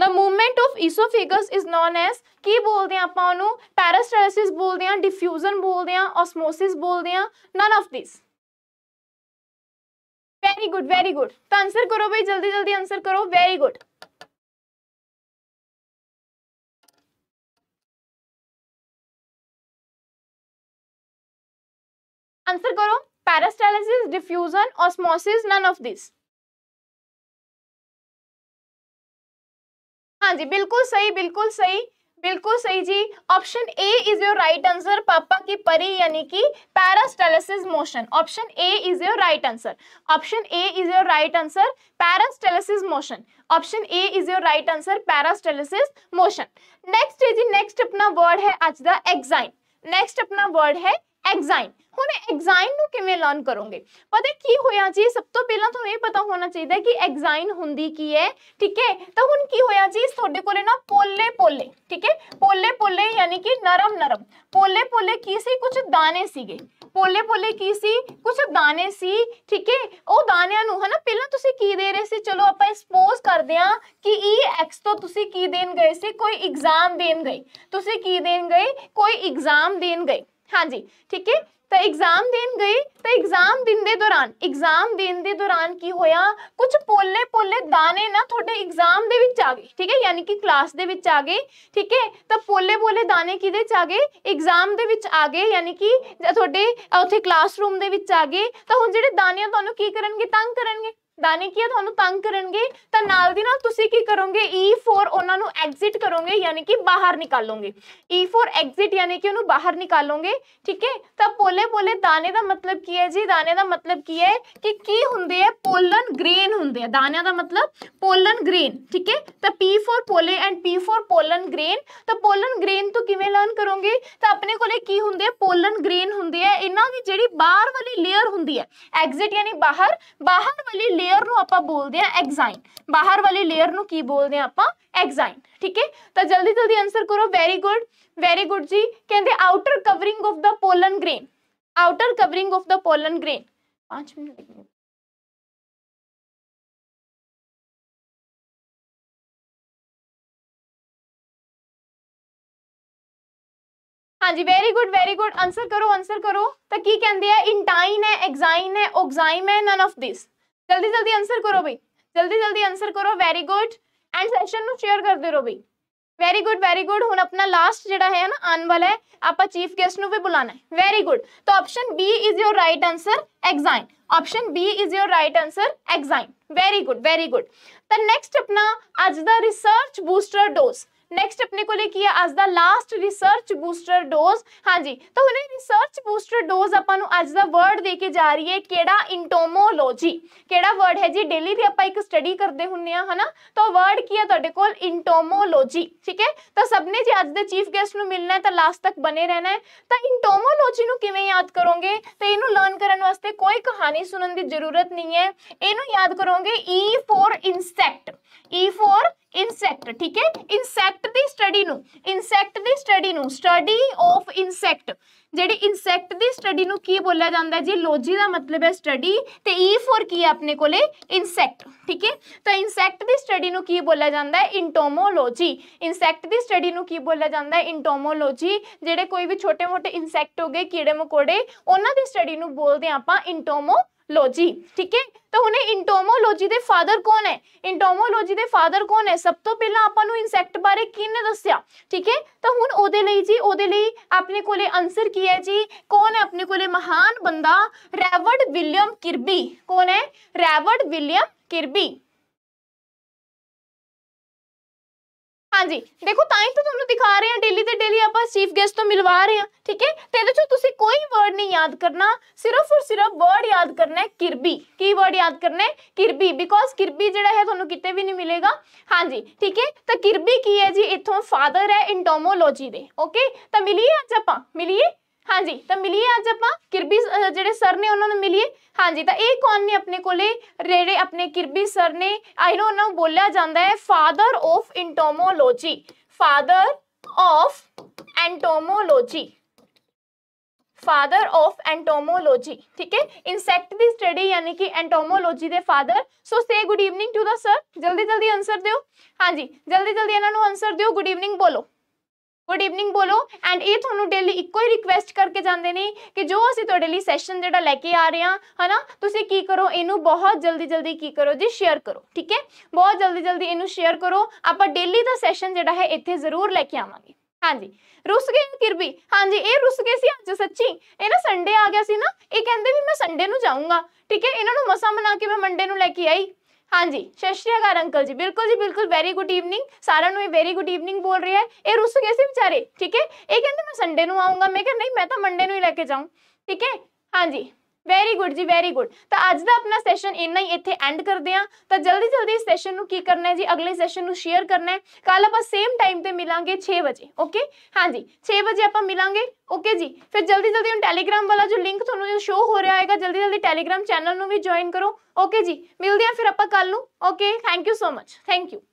Speaker 1: the movement of oesophagus is known as की बोलते हैं ਆਪਾਂ ਉਹਨੂੰ बोलते हैं डिफ्यूजन बोलते हैं ऑसमोसिस बोलते हैं none of this very good very good तो आंसर करो भाई जल्दी जल्दी आंसर
Speaker 2: करो वेरी गुड आंसर करो peristalsis diffusion osmosis none of this
Speaker 1: हाँ जी बिल्कुल सही बिल्कुल सही बिल्कुल सही जी option A is your right answer पापा की परी यानी कि peristalsis motion option A is your right answer option A is your right answer peristalsis motion option A is your right answer peristalsis motion next जी next अपना word है आज the exine next अपना वर्ड है exine ਹੁਣ ਐਗਜ਼ਾਈਨ ਨੂੰ ਕਿਵੇਂ learn ਕਰੋਗੇ ਪਤਾ ਕੀ ਹੋਇਆ ਜੀ ਸਭ ਤੋਂ ਪਹਿਲਾਂ ਤੁਹਾਨੂੰ ਇਹ ਪਤਾ ਹੋਣਾ ਚਾਹੀਦਾ ਕਿ ਐਗਜ਼ਾਈਨ ਹੁੰਦੀ ਕੀ ਹੈ ਠੀਕ ਹੈ ਤਾਂ ਹੁਣ ਕੀ ਹੋਇਆ ਜੀ ਤੁਹਾਡੇ ਕੋਲੇ ਨਾ ਪੋਲੇ ਪੋਲੇ ਠੀਕ ਹੈ ਪੋਲੇ ਪੋਲੇ ਯਾਨੀ ਕਿ ਨਰਮ ਨਰਮ ਪੋਲੇ ਪੋਲੇ ਕੀ ਸੀ ਕੁਝ ਦਾਣੇ ਸੀਗੇ ਪੋਲੇ ਪੋਲੇ ਕੀ ਸੀ ਕੁਝ ਦਾਣੇ ਸੀ ਠੀਕ ਹੈ ਉਹ ਦਾਣਿਆਂ ਨੂੰ ਹਨਾ ਪਹਿਲਾਂ ਤੁਸੀਂ ਕੀ ਦੇ ਰਹੇ ਸੀ ਚਲੋ ਆਪਾਂ ਸਪੋਜ਼ ਕਰਦੇ ਆ ਕਿ ਈ ਐਕਸ ਤੋਂ ਤੁਸੀਂ ਕੀ ਦੇਣ ਗਏ ਸੀ ਕੋਈ ਐਗਜ਼ਾਮ ਦੇਣ ਗਏ ਤੁਸੀਂ ਕੀ ਦੇਣ ਗਏ ਕੋਈ ਐਗਜ਼ਾਮ ਦੇਣ ਗਏ ਹਾਂ ਜੀ ਠੀਕ ਹੈ ਤਾਂ ਐਗਜ਼ਾਮ ਦੇਣ ਗਏ ਤਾਂ ਐਗਜ਼ਾਮ ਦਿਨ ਦੇ ਦੌਰਾਨ ਐਗਜ਼ਾਮ ਦੇਣ ਦੇ ਦੌਰਾਨ ਕੀ ਹੋਇਆ ਕੁਝ ਪੋਲੇ ਪੋਲੇ ਦਾਣੇ ਨਾ ਤੁਹਾਡੇ ਐਗਜ਼ਾਮ ਦੇ ਵਿੱਚ ਆ ਗਏ ਠੀਕ ਹੈ ਯਾਨੀ ਕਿ ਕਲਾਸ ਦੇ ਵਿੱਚ ਆ ਗਏ ਠੀਕ ਹੈ ਤਾਂ ਪੋਲੇ ਪੋਲੇ ਦਾਣੇ ਕਿਦੇ ਚ ਆ ਗਏ ਐਗਜ਼ਾਮ ਦੇ ਵਿੱਚ ਆ ਗਏ ਯਾਨੀ ਕਿ ਤੁਹਾਡੇ ਉੱਥੇ ਕਲਾਸਰੂਮ ਦੇ ਵਿੱਚ ਆ ਗਏ ਤਾਂ ਹੁਣ ਜਿਹੜੇ ਦਾਣੇ ਤੁਹਾਨੂੰ ਕੀ ਕਰਨਗੇ ਤੰਗ ਕਰਨਗੇ दानी की तो तंग करे तो नाल की करोगे ई e फोर उन्होंने एग्जिट करोगे यानी कि बाहर निकालोगे ई e फोर एग्जिट यानी कि उन्होंने बाहर निकालोगे ठीक है तो पोले पोले दाने का मतलब की है जी दाने का मतलब की है कि की होंगे है पोलन ग्रेन होंगे दाने का मतलब पोलन ग्रेन ठीक है तो पी पोले एंड पी पोलन ग्रेन तो पोलन ग्रेन तो किमें लर्न करोगे तो अपने को होंगे पोलन ग्रेन होंगे इन्हों की जी बाहर वाली लेयर होंगी है एग्जिट यानी बाहर बाहर वाली ਲੇਅਰ ਨੂੰ ਆਪਾਂ ਬੋਲਦੇ ਆ ਐਗਜ਼ਾਈਨ ਬਾਹਰ ਵਾਲੀ ਲੇਅਰ ਨੂੰ ਕੀ ਬੋਲਦੇ ਆ ਆਪਾਂ ਐਗਜ਼ਾਈਨ ਠੀਕ ਹੈ ਤਾਂ ਜਲਦੀ ਜਲਦੀ ਆਨਸਰ ਕਰੋ ਵੈਰੀ ਗੁੱਡ ਵੈਰੀ ਗੁੱਡ ਜੀ ਕਹਿੰਦੇ outer covering of the pollen grain outer covering of the
Speaker 3: pollen
Speaker 2: grain 5 minute ਲੱਗਣਗੇ
Speaker 1: ਹਾਂਜੀ very good very good answer ਕਰੋ ਆਨਸਰ ਕਰੋ ਤਾਂ ਕੀ ਕਹਿੰਦੇ ਆ ਇੰਟਾਈਨ ਹੈ ਐਗਜ਼ਾਈਨ ਹੈ ਆਕਸਾਈਮ ਹੈ ਨਨ ਆਫ ਥਿਸ जल्दी जल्दी आंसर करो भाई जल्दी जल्दी आंसर करो very good and session share कर दे रो भाई वेरी गुड वेरी गुड हूँ अपना लास्ट जोड़ा है ना आने वाला है आप चीफ गेस्ट भी बुलाना है वेरी गुड तो option B is your right answer exine option B is your right answer exine very good very good तो नेक्स्ट अपना आज का रिसर्च बूस्टर डोज ਨੈਕਸਟ ਆਪਣੇ ਕੋਲੇ ਕੀ ਹੈ ਅੱਜ ਦਾ ਲਾਸਟ ਰਿਸਰਚ ਬੂਸਟਰ ਡੋਜ਼ ਹਾਂਜੀ ਤਾਂ ਹੁਣ ਰਿਸਰਚ ਬੂਸਟਰ ਡੋਜ਼ ਆਪਾਂ ਨੂੰ ਅੱਜ ਦਾ ਵਰਡ ਦੇ ਕੇ ਜਾ ਰਹੀ ਹੈ ਕਿਹੜਾ ਇੰਟੋਮੋਲੋਜੀ ਕਿਹੜਾ ਵਰਡ ਹੈ ਜੀ ਡੇਲੀ ਵੀ ਆਪਾਂ ਇੱਕ ਸਟੱਡੀ ਕਰਦੇ ਹੁੰਨੇ ਆ ਹਨਾ ਤਾਂ ਵਰਡ ਕੀ ਹੈ ਤੁਹਾਡੇ ਕੋਲ ਇੰਟੋਮੋਲੋਜੀ ਠੀਕ ਹੈ ਤਾਂ ਸਭ ਨੇ ਜੀ ਅੱਜ ਦੇ ਚੀਫ ਗੈਸਟ ਨੂੰ ਮਿਲਣਾ ਹੈ ਤਾਂ ਲਾਸਟ ਤੱਕ ਬਨੇ ਰਹਿਣਾ ਹੈ ਤਾਂ ਇੰਟੋਮੋਲੋਜੀ ਨੂੰ ਕਿਵੇਂ ਯਾਦ ਕਰੋਗੇ ਤੇ ਇਹਨੂੰ ਲਰਨ ਕਰਨ ਵਾਸਤੇ ਕੋਈ ਕਹਾਣੀ ਸੁਣਨ ਦੀ ਜ਼ਰੂਰਤ ਨਹੀਂ ਹੈ ਇਹਨੂੰ ਯਾਦ ਕਰੋਗੇ E for insect E for insect ठीक है इनसैक्ट की स्टडी इनसैक्ट मतलब e की स्टडी स्टडी ऑफ इनसैक्ट जी इनसैक्ट की स्टडी की बोलिया जाता है जी लोजी का मतलब है स्टडी तो ई फोर की है अपने को इनसैक्ट ठीक है तो इनसैक्ट की स्टडी की बोलिया जाता है इंटोमोलॉजी इनसैक्ट की स्टडी की बोलिया जाता है इंटोमोलॉजी जेडे कोई भी छोटे मोटे इनसैक्ट हो गए कीड़े मकोड़े उन्होंने स्टडी बोलते हैं आप इंटोमो लॉजी ठीक है तो हमने इंटोमोलॉजी के फादर कौन है इंटोमोलॉजी के फादर कौन है सब तो पहला आपको इनसैक्ट बारे किन दसिया ठीक है तो हूँ जी और अपने को आंसर की है जी कौन है अपने को महान बंदा रैवर्ड विलियम किरबी कौन है रैवर्ड विलियम किरबी हाँ जी देखो ਤਾਂ ਤਾਂ ਤੁਹਾਨੂੰ ਦਿਖਾ ਰਹੇ ਹਾਂ ਡੇਲੀ ਤੇ ਡੇਲੀ ਆਪਾਂ ਚੀਫ ਗੈਸਟ ਤੋਂ ਮਿਲਵਾ ਰਹੇ ਹਾਂ ਠੀਕ ਹੈ ਤੇ ਇਹਦੇ ਚੋਂ ਤੁਸੀਂ ਕੋਈ ਵਰਡ ਨਹੀਂ ਯਾਦ ਕਰਨਾ ਸਿਰਫ ਔਰ ਸਿਰਫ ਵਰਡ ਯਾਦ ਕਰਨਾ ਹੈ ਕਿਰਬੀ ਕੀ ਵਰਡ ਯਾਦ ਕਰਨਾ ਹੈ ਕਿਰਬੀ ਬਿਕੋਜ਼ ਕਿਰਬੀ ਜਿਹੜਾ ਹੈ ਤੁਹਾਨੂੰ ਕਿਤੇ ਵੀ ਨਹੀਂ ਮਿਲੇਗਾ ਹਾਂ ਜੀ ਠੀਕ ਹੈ ਤਾਂ ਕਿਰਬੀ ਕੀ ਹੈ ਜੀ ਇੱਥੋਂ ਫਾਦਰ ਹੈ ਇੰਡੋਮੋਲੋਜੀ ਦੇ ਓਕੇ ਤਾਂ ਮਿਲੀਏ ਅੱਜ ਆਪਾਂ ਮਿਲੀਏ हाँ जी तो मिलिए अज आप किरबी जे ने उन्होंने मिलिए हाँ जी तो ये कौन ने अपने को जेड़े अपने किरबी सर ने आई नो उन्होंने बोलिया जाता है father of entomology father of entomology father of entomology ठीक है इनसैक्ट की स्टडी यानी कि एंटोमोलॉजी के father so say good evening to the sir जल्दी जल्दी आंसर दो हाँ जी जल्दी जल्दी इन्हों आंसर दो गुड ईवनिंग बोलो ਗੁੱਡ ਈਵਨਿੰਗ ਬੋਲੋ ਐਂਡ ਇਹ ਤੁਹਾਨੂੰ ਡੇਲੀ ਇੱਕੋ ਹੀ ਰਿਕੁਐਸਟ ਕਰਕੇ ਜਾਂਦੇ ਨੇ ਕਿ ਜੋ ਅਸੀਂ ਤੁਹਾਡੇ ਲਈ ਸੈਸ਼ਨ ਜਿਹੜਾ ਲੈ ਕੇ ਆ ਰਹੇ ਹਾਂ ਹਨਾ ਤੁਸੀਂ ਕੀ ਕਰੋ ਇਹਨੂੰ ਬਹੁਤ ਜਲਦੀ ਜਲਦੀ ਕੀ ਕਰੋ ਜੀ ਸ਼ੇਅਰ ਕਰੋ ਠੀਕ ਹੈ ਬਹੁਤ ਜਲਦੀ ਜਲਦੀ ਇਹਨੂੰ ਸ਼ੇਅਰ ਕਰੋ ਆਪਾਂ ਡੇਲੀ ਦਾ ਸੈਸ਼ਨ ਜਿਹੜਾ ਹੈ ਇੱਥੇ ਜ਼ਰੂਰ ਲੈ ਕੇ ਆਵਾਂਗੇ ਹਾਂਜੀ ਰੁੱਸ ਗਏ ਕਿਰਬੀ ਹਾਂਜੀ ਇਹ ਰੁੱਸ ਗਏ ਸੀ ਅੱਜ ਸੱਚੀ ਇਹ ਨਾ ਸੰਡੇ ਆ ਗਿਆ ਸੀ ਨਾ ਇਹ ਕਹਿੰਦੇ ਵੀ ਮੈਂ ਸੰਡੇ ਨੂੰ ਜਾਊਂਗਾ ਠੀਕ ਹੈ ਇਹਨਾਂ ਨੂੰ ਮਸਾ ਮਨਾ ਕੇ ਮੈਂ ਮੰਡੇ ਨੂੰ ਲੈ ਕੇ ਆਈ हाँ जी सत श्रीकाल अंकल जी बिल्कुल जी बिल्कुल वेरी गुड इवनिंग सारा ये वेरी गुड इवनिंग बोल रही है ये रुसू कैसे बेचारे ठीक है ये कहते मैं संडे नूँगा मैं कह नहीं मैं तो मंडे में ही लेके जाऊँ ठीक है हाँ जी वेरी गुड जी वेरी गुड तो अज का अपना सैशन इन्ना ही इतने एंड करते हैं तो जल्दी जल्दी सैशन की करना है जी अगले सैशन शेयर करना है कल आप सेम टाइम पर मिलोंगे छे बजे ओके हाँ जी छे बजे आप मिलोंगे ओके जी फिर जल्दी जल्दी हम टैलीग्राम वाला जो लिंक थोड़ा जो शो हो रहा है जल्दी जल्दी टैलीग्राम चैनल में भी ज्वाइन करो ओके जी मिलते हैं फिर आप कल okay thank you so much thank you